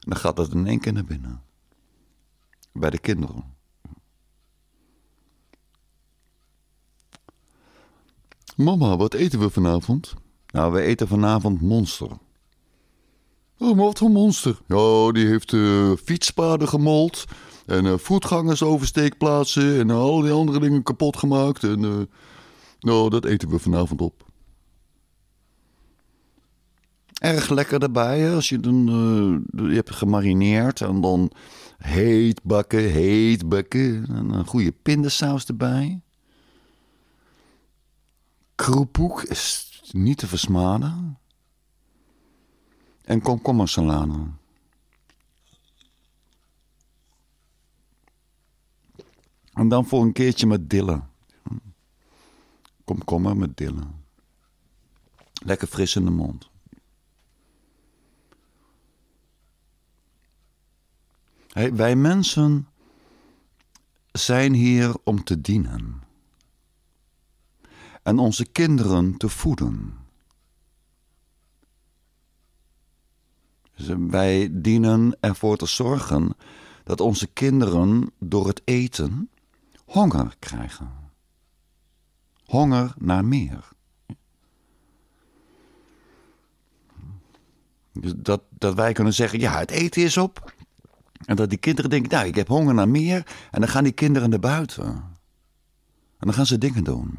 dan gaat het in één keer naar binnen. Bij de kinderen. Mama, wat eten we vanavond? Nou, we eten vanavond monster. Oh, maar wat voor monster? Oh, die heeft uh, fietspaden gemold. En uh, voetgangersoversteekplaatsen. En eh, al die andere dingen kapot gemaakt. En nou, oh, dat eten we vanavond op. Erg lekker erbij Als je dan. je hebt gemarineerd. En dan heet bakken, heet bakken. En een goede pindasaus erbij. Kroepoek is niet te versmaden. En komkommersalade. En dan voor een keertje met dillen. Komkommer met dillen. Lekker fris in de mond. wij mensen zijn hier om te dienen en onze kinderen te voeden. Dus wij dienen ervoor te zorgen dat onze kinderen door het eten honger krijgen. Honger naar meer. Dus dat, dat wij kunnen zeggen, ja, het eten is op. En dat die kinderen denken, nou, ik heb honger naar meer. En dan gaan die kinderen naar buiten. En dan gaan ze dingen doen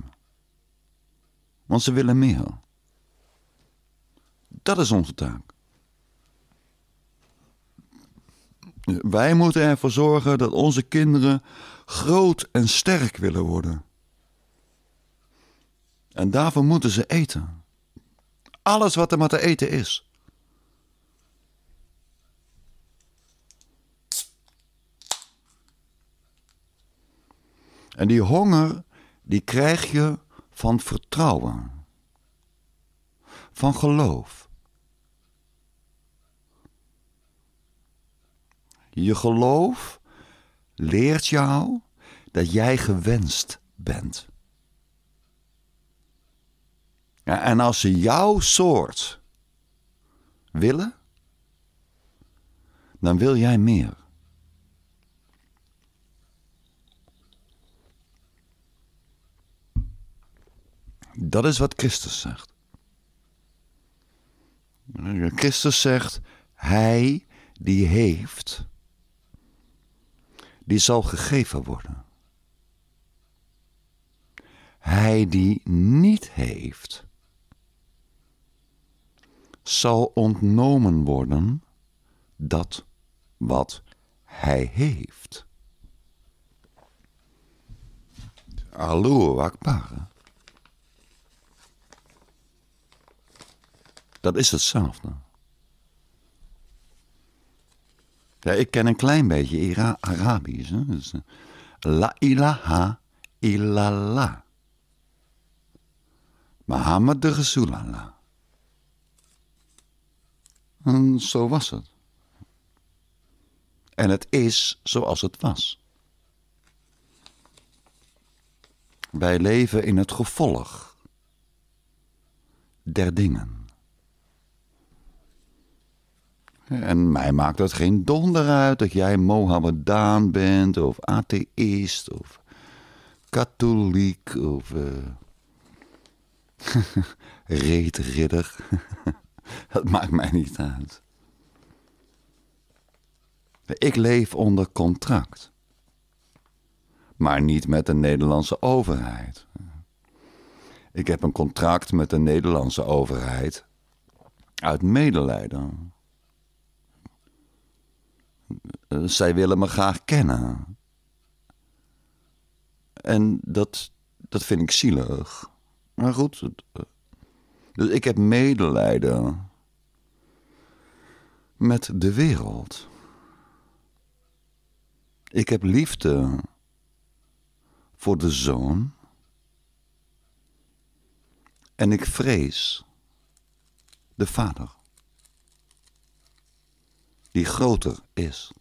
want ze willen meer. Dat is onze taak. Wij moeten ervoor zorgen dat onze kinderen groot en sterk willen worden. En daarvoor moeten ze eten. Alles wat er maar te eten is. En die honger, die krijg je van vertrouwen, van geloof. Je geloof leert jou dat jij gewenst bent. en als ze jouw soort willen, dan wil jij meer. Dat is wat Christus zegt. Christus zegt, hij die heeft, die zal gegeven worden. Hij die niet heeft, zal ontnomen worden dat wat hij heeft. Allahu Akbar. Dat is hetzelfde. Ja, ik ken een klein beetje Ira Arabisch. Hè? Dus, eh, la ilaha illallah. Mohammed de Rasulallah. En zo was het. En het is zoals het was. Wij leven in het gevolg der dingen. En mij maakt dat geen donder uit dat jij Mohammedaan bent of atheïst of katholiek of uh, reetridder. dat maakt mij niet uit. Ik leef onder contract, maar niet met de Nederlandse overheid. Ik heb een contract met de Nederlandse overheid uit medelijden. Eh, zij willen me graag kennen. En dat, dat vind ik zielig. Maar goed, eh, dus ik heb medelijden met de wereld. Ik heb liefde voor de zoon. En ik vrees de vader, die groter is.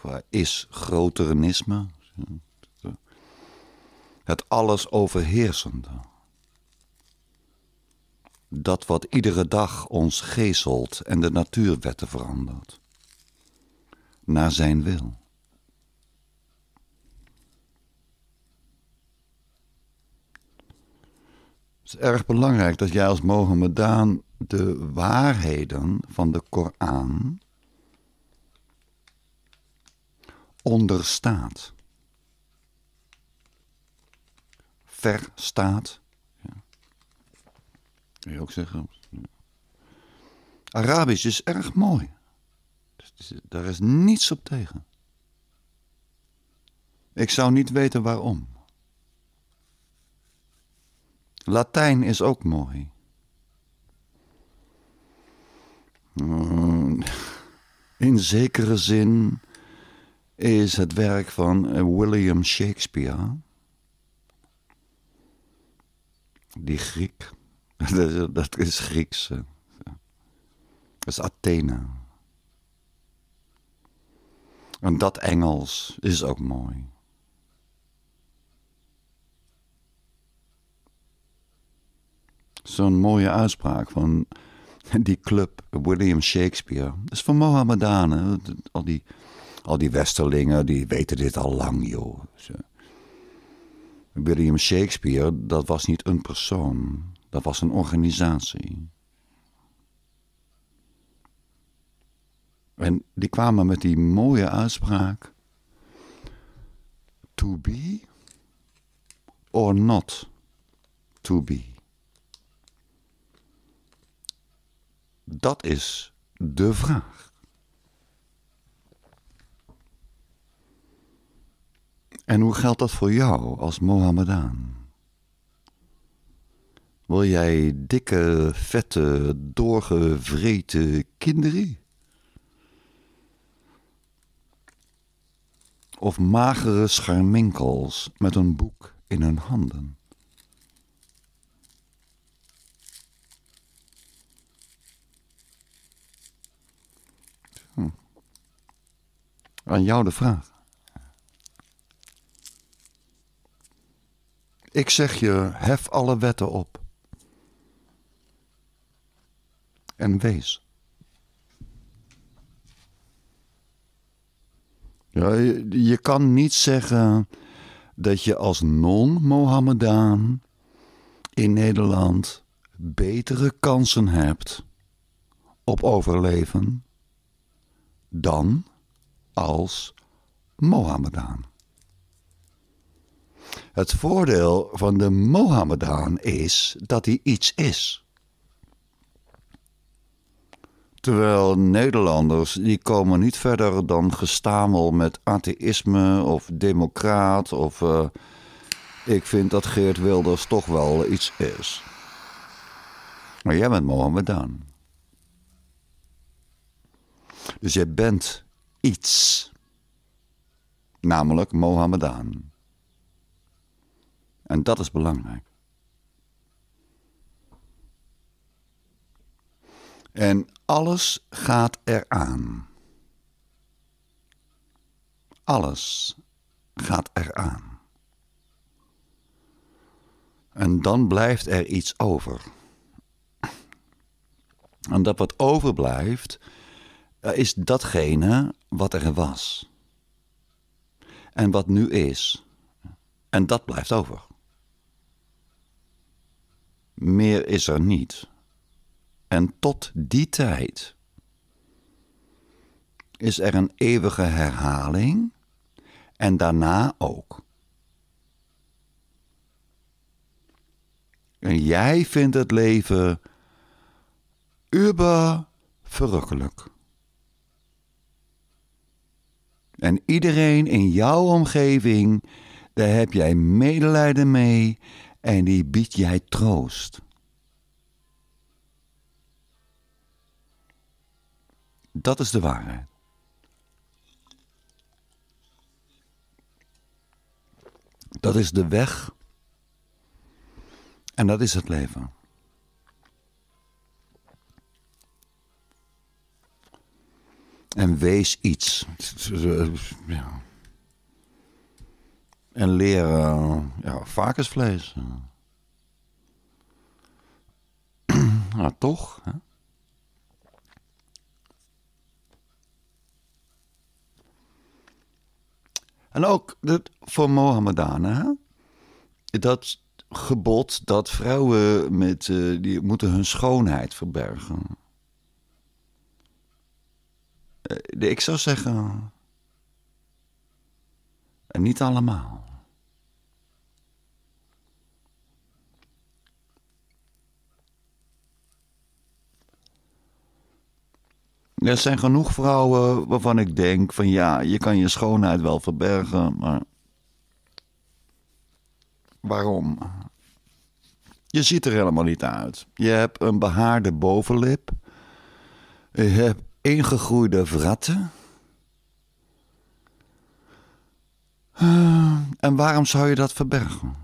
qua is-groterenisme. Het alles overheersende. Dat wat iedere dag ons geeselt en de natuurwetten verandert. Naar zijn wil. Het is erg belangrijk dat jij als Mohammedaan de waarheden van de Koran onderstaat. Verstaat. Ja. Kun je ook zeggen. Arabisch is erg mooi. Dus daar is niets op tegen. Ik zou niet weten waarom. Latijn is ook mooi. Mm. In zekere zin is het werk van eh, William Shakespeare. Die Griek. Dat is Griekse. Dat is eh. Athena. En dat Engels is ook mooi. Zo'n mooie uitspraak van die club William Shakespeare. Dat is van Mohammedanen. Al die al die westerlingen, die weten dit al lang, joh. William Shakespeare, dat was niet een persoon. Dat was een organisatie. En die kwamen met die mooie uitspraak. To be or not to be. Dat is de vraag. En hoe geldt dat voor jou als Mohammedaan? Wil jij dikke, vette, doorgevreten kinderen? Of magere scharminkels met een boek in hun handen? Hm. Aan jou de vraag. Ik zeg je, hef alle wetten op. En wees. Ja, je, je kan niet zeggen dat je als non-Mohammedaan in Nederland betere kansen hebt op overleven dan als Mohammedaan. Het voordeel van de Mohammedaan is dat hij iets is. Terwijl Nederlanders, die komen niet verder dan gestamel met atheïsme of democraat of... Eh, ik vind dat Geert Wilders toch wel iets is. Maar jij bent Mohammedaan. Dus jij bent iets. Namelijk Mohammedaan. En dat is belangrijk. En alles gaat eraan. Alles gaat eraan. En dan blijft er iets over. En dat wat overblijft, eh, is datgene wat er was. En wat nu is. En dat blijft over meer is er niet. En tot die tijd is er een eeuwige herhaling en daarna ook. En jij vindt het leven uber verrukkelijk. En iedereen in jouw omgeving, daar heb jij medelijden mee en die biedt jij troost. Dat is de waarheid. Dat is de weg en dat is het leven. En wees iets. Eh, ja. En leren ja, varkensvlees. maar nou, toch. Hè? En ook dat voor Mohammedanen, dat gebod dat vrouwen met, eh, die moeten hun schoonheid verbergen. Eh, ik zou zeggen, en niet allemaal. Er zijn genoeg vrouwen waarvan ik denk van ja, je kan je schoonheid wel verbergen, maar waarom? Je ziet er helemaal niet uit. Je hebt een behaarde bovenlip. Je hebt ingegroeide vratten. Eh, en waarom zou je dat verbergen?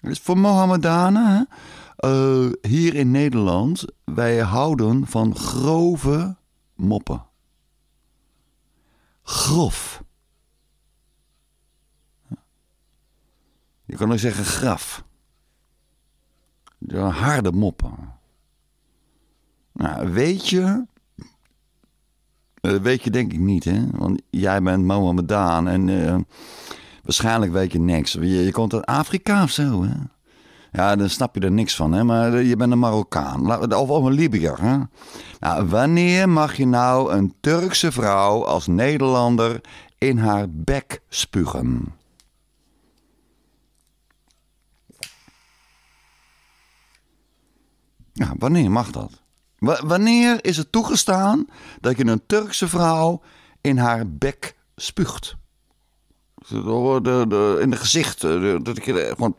Dus voor Mohammedanen eh, hier in Nederland, wij houden van grove moppen. Grof. Je kan ook zeggen graf. Harde moppen. Nou, weet je. Eh, weet je denk ik niet, hè? Want jij bent Mohammedaan en eh, waarschijnlijk weet je niks. Je, je komt uit Afrika of zo, hè? Ja, dan snap je er niks van, hè? maar eh, je bent een Marokkaan of, een Libiër. Hè? Nou, wanneer mag je nou een Turkse vrouw als Nederlander in haar bek spugen? Ja, wanneer mag dat? wanneer is het toegestaan dat je een Turkse vrouw in haar bek spuugt? In de gezicht, eh, dat ik je gewoon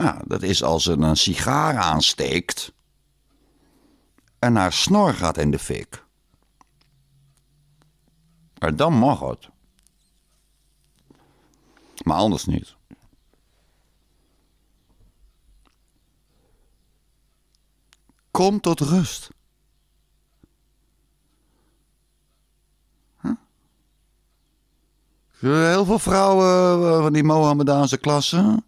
nou, dat is als ze een sigaar aansteekt en haar snor gaat in de fik. Maar dan mag het. Maar anders niet. Kom tot rust. Huh? Heel veel vrouwen eh, van die Mohammedaanse klassen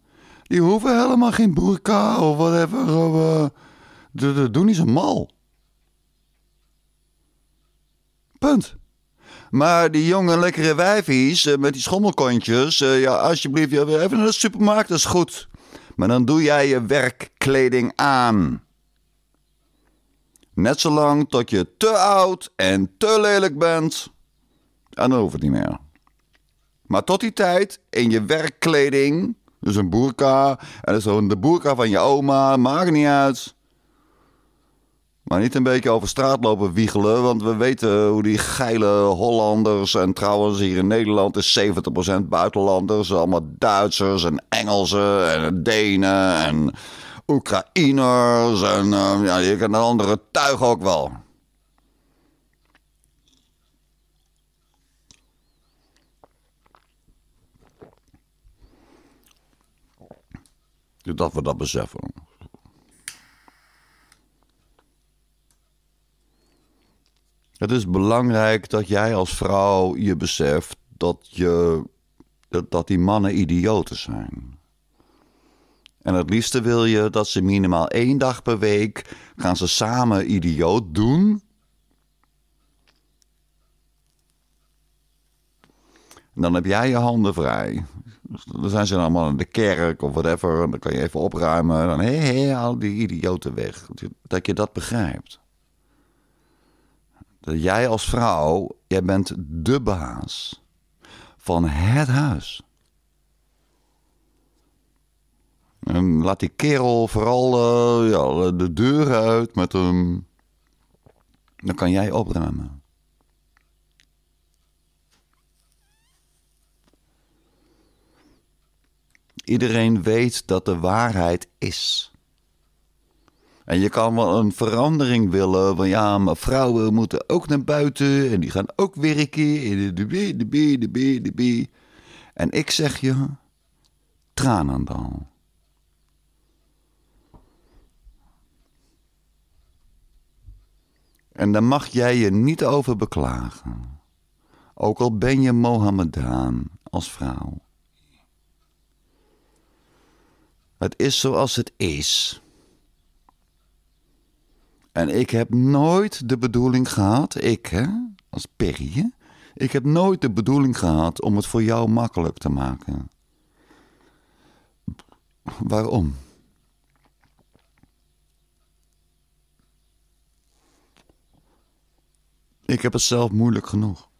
die hoeven helemaal geen burka of whatever. Of, eh, doen niet zo mal. Punt. Maar die jonge lekkere wijfies eh, met die schommelkontjes. Eh, ja, alsjeblieft, even naar de supermarkt, dat is goed. Maar dan doe jij je werkkleding aan. Net zolang tot je te oud en te lelijk bent. En dan hoeft het niet meer. Maar tot die tijd in je werkkleding dus een boerka. En dat is de boerka van je oma. Maakt niet uit. Maar niet een beetje over straat lopen wiegelen. Want we weten hoe die geile Hollanders. En trouwens, hier in Nederland is 70% buitenlanders. Allemaal Duitsers en Engelsen en Denen en Oekraïners. En eh, ja, je kan een andere tuig ook wel. Dus dat we dat beseffen. Het is belangrijk dat jij als vrouw je beseft dat, je, dat die mannen idioten zijn. En het liefste wil je dat ze minimaal één dag per week gaan ze samen idioot doen. dan heb jij je handen vrij dan zijn ze allemaal in de kerk of whatever. En dan kan je even opruimen. Dan hé, hé, al die idioten weg. Dat je dat begrijpt. Dat jij als vrouw, jij bent de baas van het huis. En laat die kerel vooral eh, ja, de deuren uit met hem. Dan kan jij opruimen. Iedereen weet dat de waarheid is. En je kan wel een verandering willen, van ja, maar vrouwen moeten ook naar buiten en die gaan ook werken. En de b, de b, de b, de b. En ik zeg je, dan. En daar mag jij je niet over beklagen. Ook al ben je Mohammedaan als vrouw. Het is zoals het is. En ik heb nooit de bedoeling gehad, ik hè, als Perry, ik heb nooit de bedoeling gehad om het voor jou makkelijk te maken. Waarom? Ik heb het zelf moeilijk genoeg.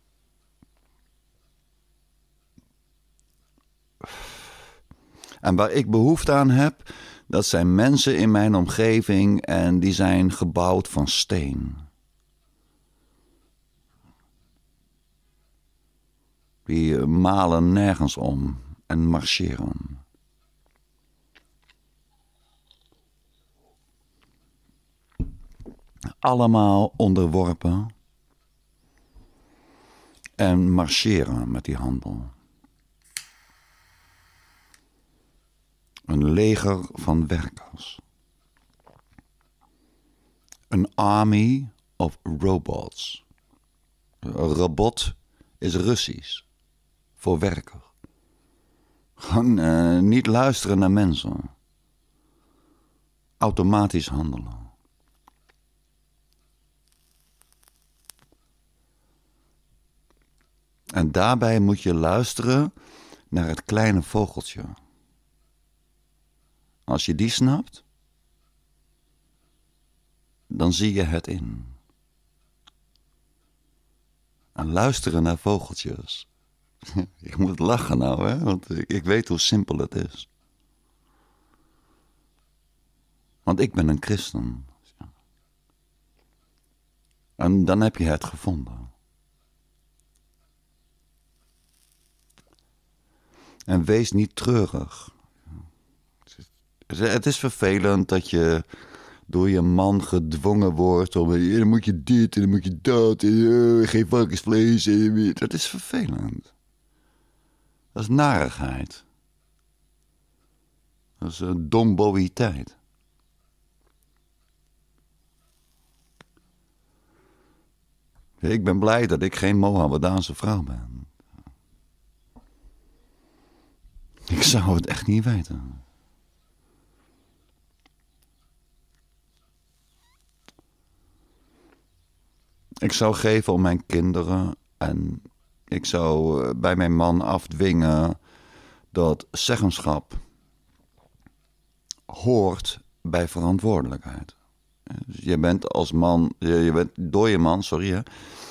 En waar ik behoefte aan heb, dat zijn mensen in mijn omgeving en die zijn gebouwd van steen. Die eh, malen nergens om en marcheren. Allemaal onderworpen en marcheren met die handel. Een leger van werkers. een army of robots. Robot is Russisch voor werker. Gaan eh, niet luisteren naar mensen. Automatisch handelen. En daarbij moet je luisteren naar het kleine vogeltje. Als je die snapt, dan zie je het in. En luisteren naar vogeltjes. ik moet lachen nou, hè? want ik weet hoe simpel het is. Want ik ben een christen. En dan heb je het gevonden. En wees niet treurig dus, eh, het is vervelend dat je door je man gedwongen wordt om... Eh, dan moet je dit en dan moet je dat en uh, geen varkensvlees. En, dat is vervelend. Dat is narigheid. Dat is een Ik ben blij dat ik geen Mohammedaanse vrouw ben. Ik zou het echt niet weten. Ik zou geven om mijn kinderen en ik zou eh, bij mijn man afdwingen dat zeggenschap hoort bij verantwoordelijkheid. Dus je bent als man, je bent door je man, sorry hè,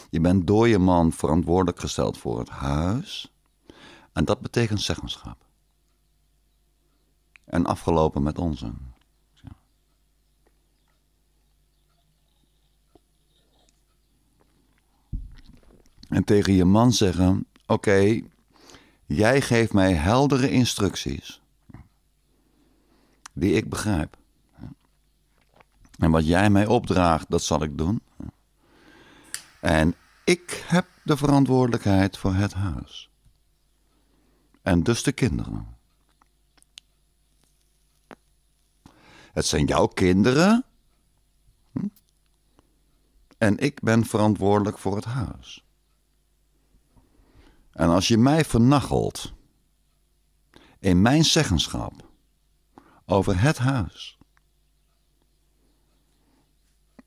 je bent door je man verantwoordelijk gesteld voor het huis. En dat betekent zeggenschap. En afgelopen met onze. En tegen je man zeggen: Oké, jij geeft mij heldere instructies die ik begrijp. En wat jij mij opdraagt, dat zal ik doen. En ik heb de verantwoordelijkheid voor het huis. En dus de kinderen. Het zijn jouw kinderen. Hm? En ik ben verantwoordelijk voor het huis. En als je mij vernachelt in mijn zeggenschap over het huis,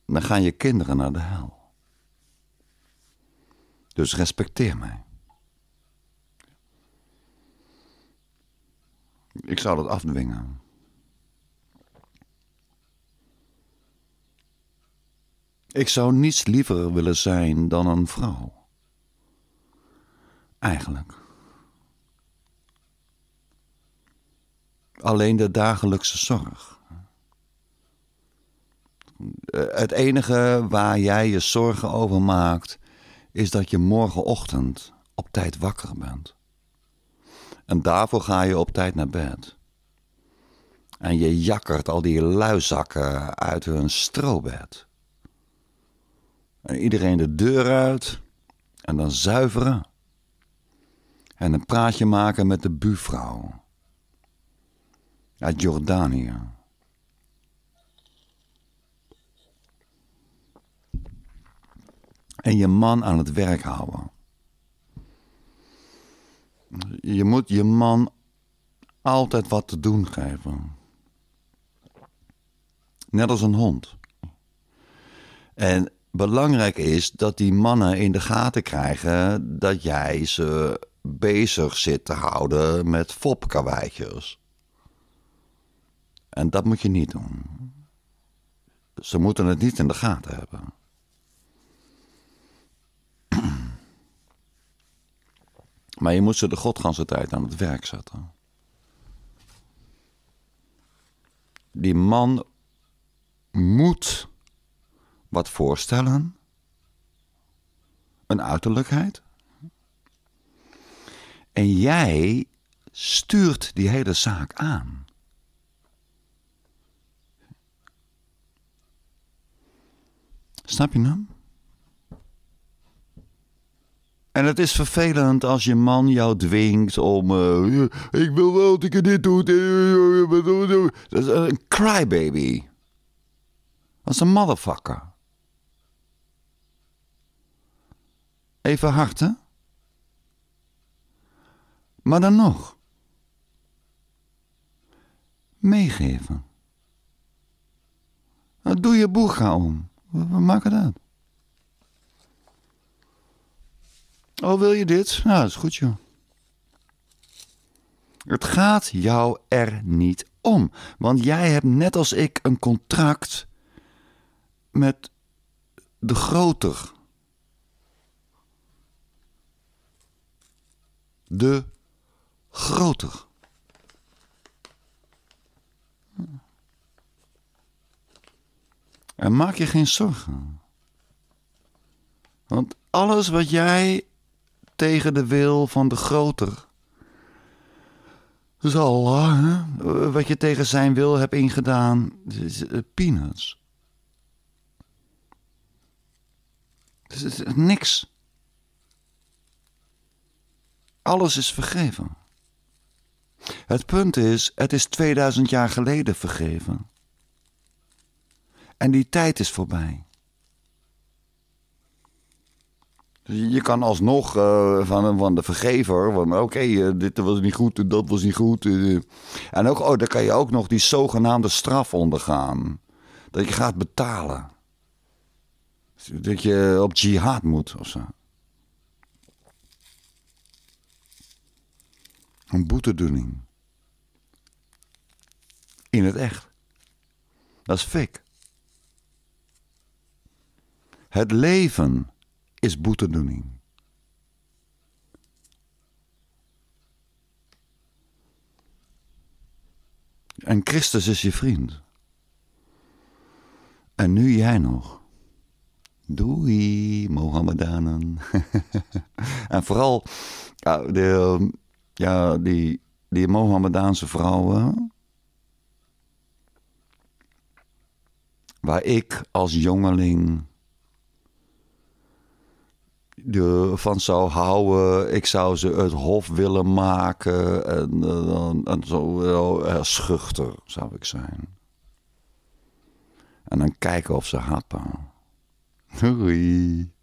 dan gaan je kinderen naar de hel. Dus respecteer mij. Ik zou dat afdwingen. Ik zou niets liever willen zijn dan een vrouw Eigenlijk. Alleen de dagelijkse zorg. Het enige waar jij je zorgen over maakt, is dat je morgenochtend op tijd wakker bent. En daarvoor ga je op tijd naar bed. En je jakkert al die luizakken uit hun strobed. En iedereen de deur uit en dan zuiveren en een praatje maken met de buurvrouw uit Jordanië. En je man aan het werk houden. Je moet je man altijd wat te doen geven. Net als een hond. En belangrijk is dat die mannen in de gaten krijgen dat jij ze bezig zit te houden met fopkawijtjes. En dat moet je niet doen. Ze moeten het niet in de gaten hebben. Maar je moet ze de godganse tijd aan het werk zetten. Die man moet wat voorstellen. Een uiterlijkheid. En jij stuurt die hele zaak aan. Snap je hem? Nou? En het is vervelend als je man jou dwingt om. Eh, ik wil wel dat ik dit doe. Dat is een crybaby. Dat is een motherfucker. Even harten. hè? Maar dan nog. Meegeven. Nou, doe je boega om. We maken dat. Oh, wil je dit? Nou, dat is goed, joh. Het gaat jou er niet om. Want jij hebt net als ik een contract met de groter. De groter. En maak je geen zorgen. Want alles wat jij tegen de wil van de groter zal hè? wat je tegen zijn wil hebt ingedaan, is eh, peanuts. Dus het is niks. Alles is vergeven. Het punt is, het is 2000 jaar geleden vergeven. En die tijd is voorbij. Dus je kan alsnog uh, van, van de vergever, van oké, eh, dit was niet goed, dat was niet goed. Eh. en ook, oh, dan kan je ook nog die zogenaamde straf ondergaan. Dat je gaat betalen. Dat je op jihad moet of zo. Een boetedoening. In het echt. Dat is fik. Het leven is boetedoening. En Christus is je vriend. En nu jij nog. Doei, Mohammedanen. en vooral de, ja, die, die Mohammedaanse vrouwen. Waar ik als jongeling de, van zou houden. Ik zou ze het hof willen maken. En, dan en zo heel schuchter zou ik zijn. En dan kijken of ze happen. Doei.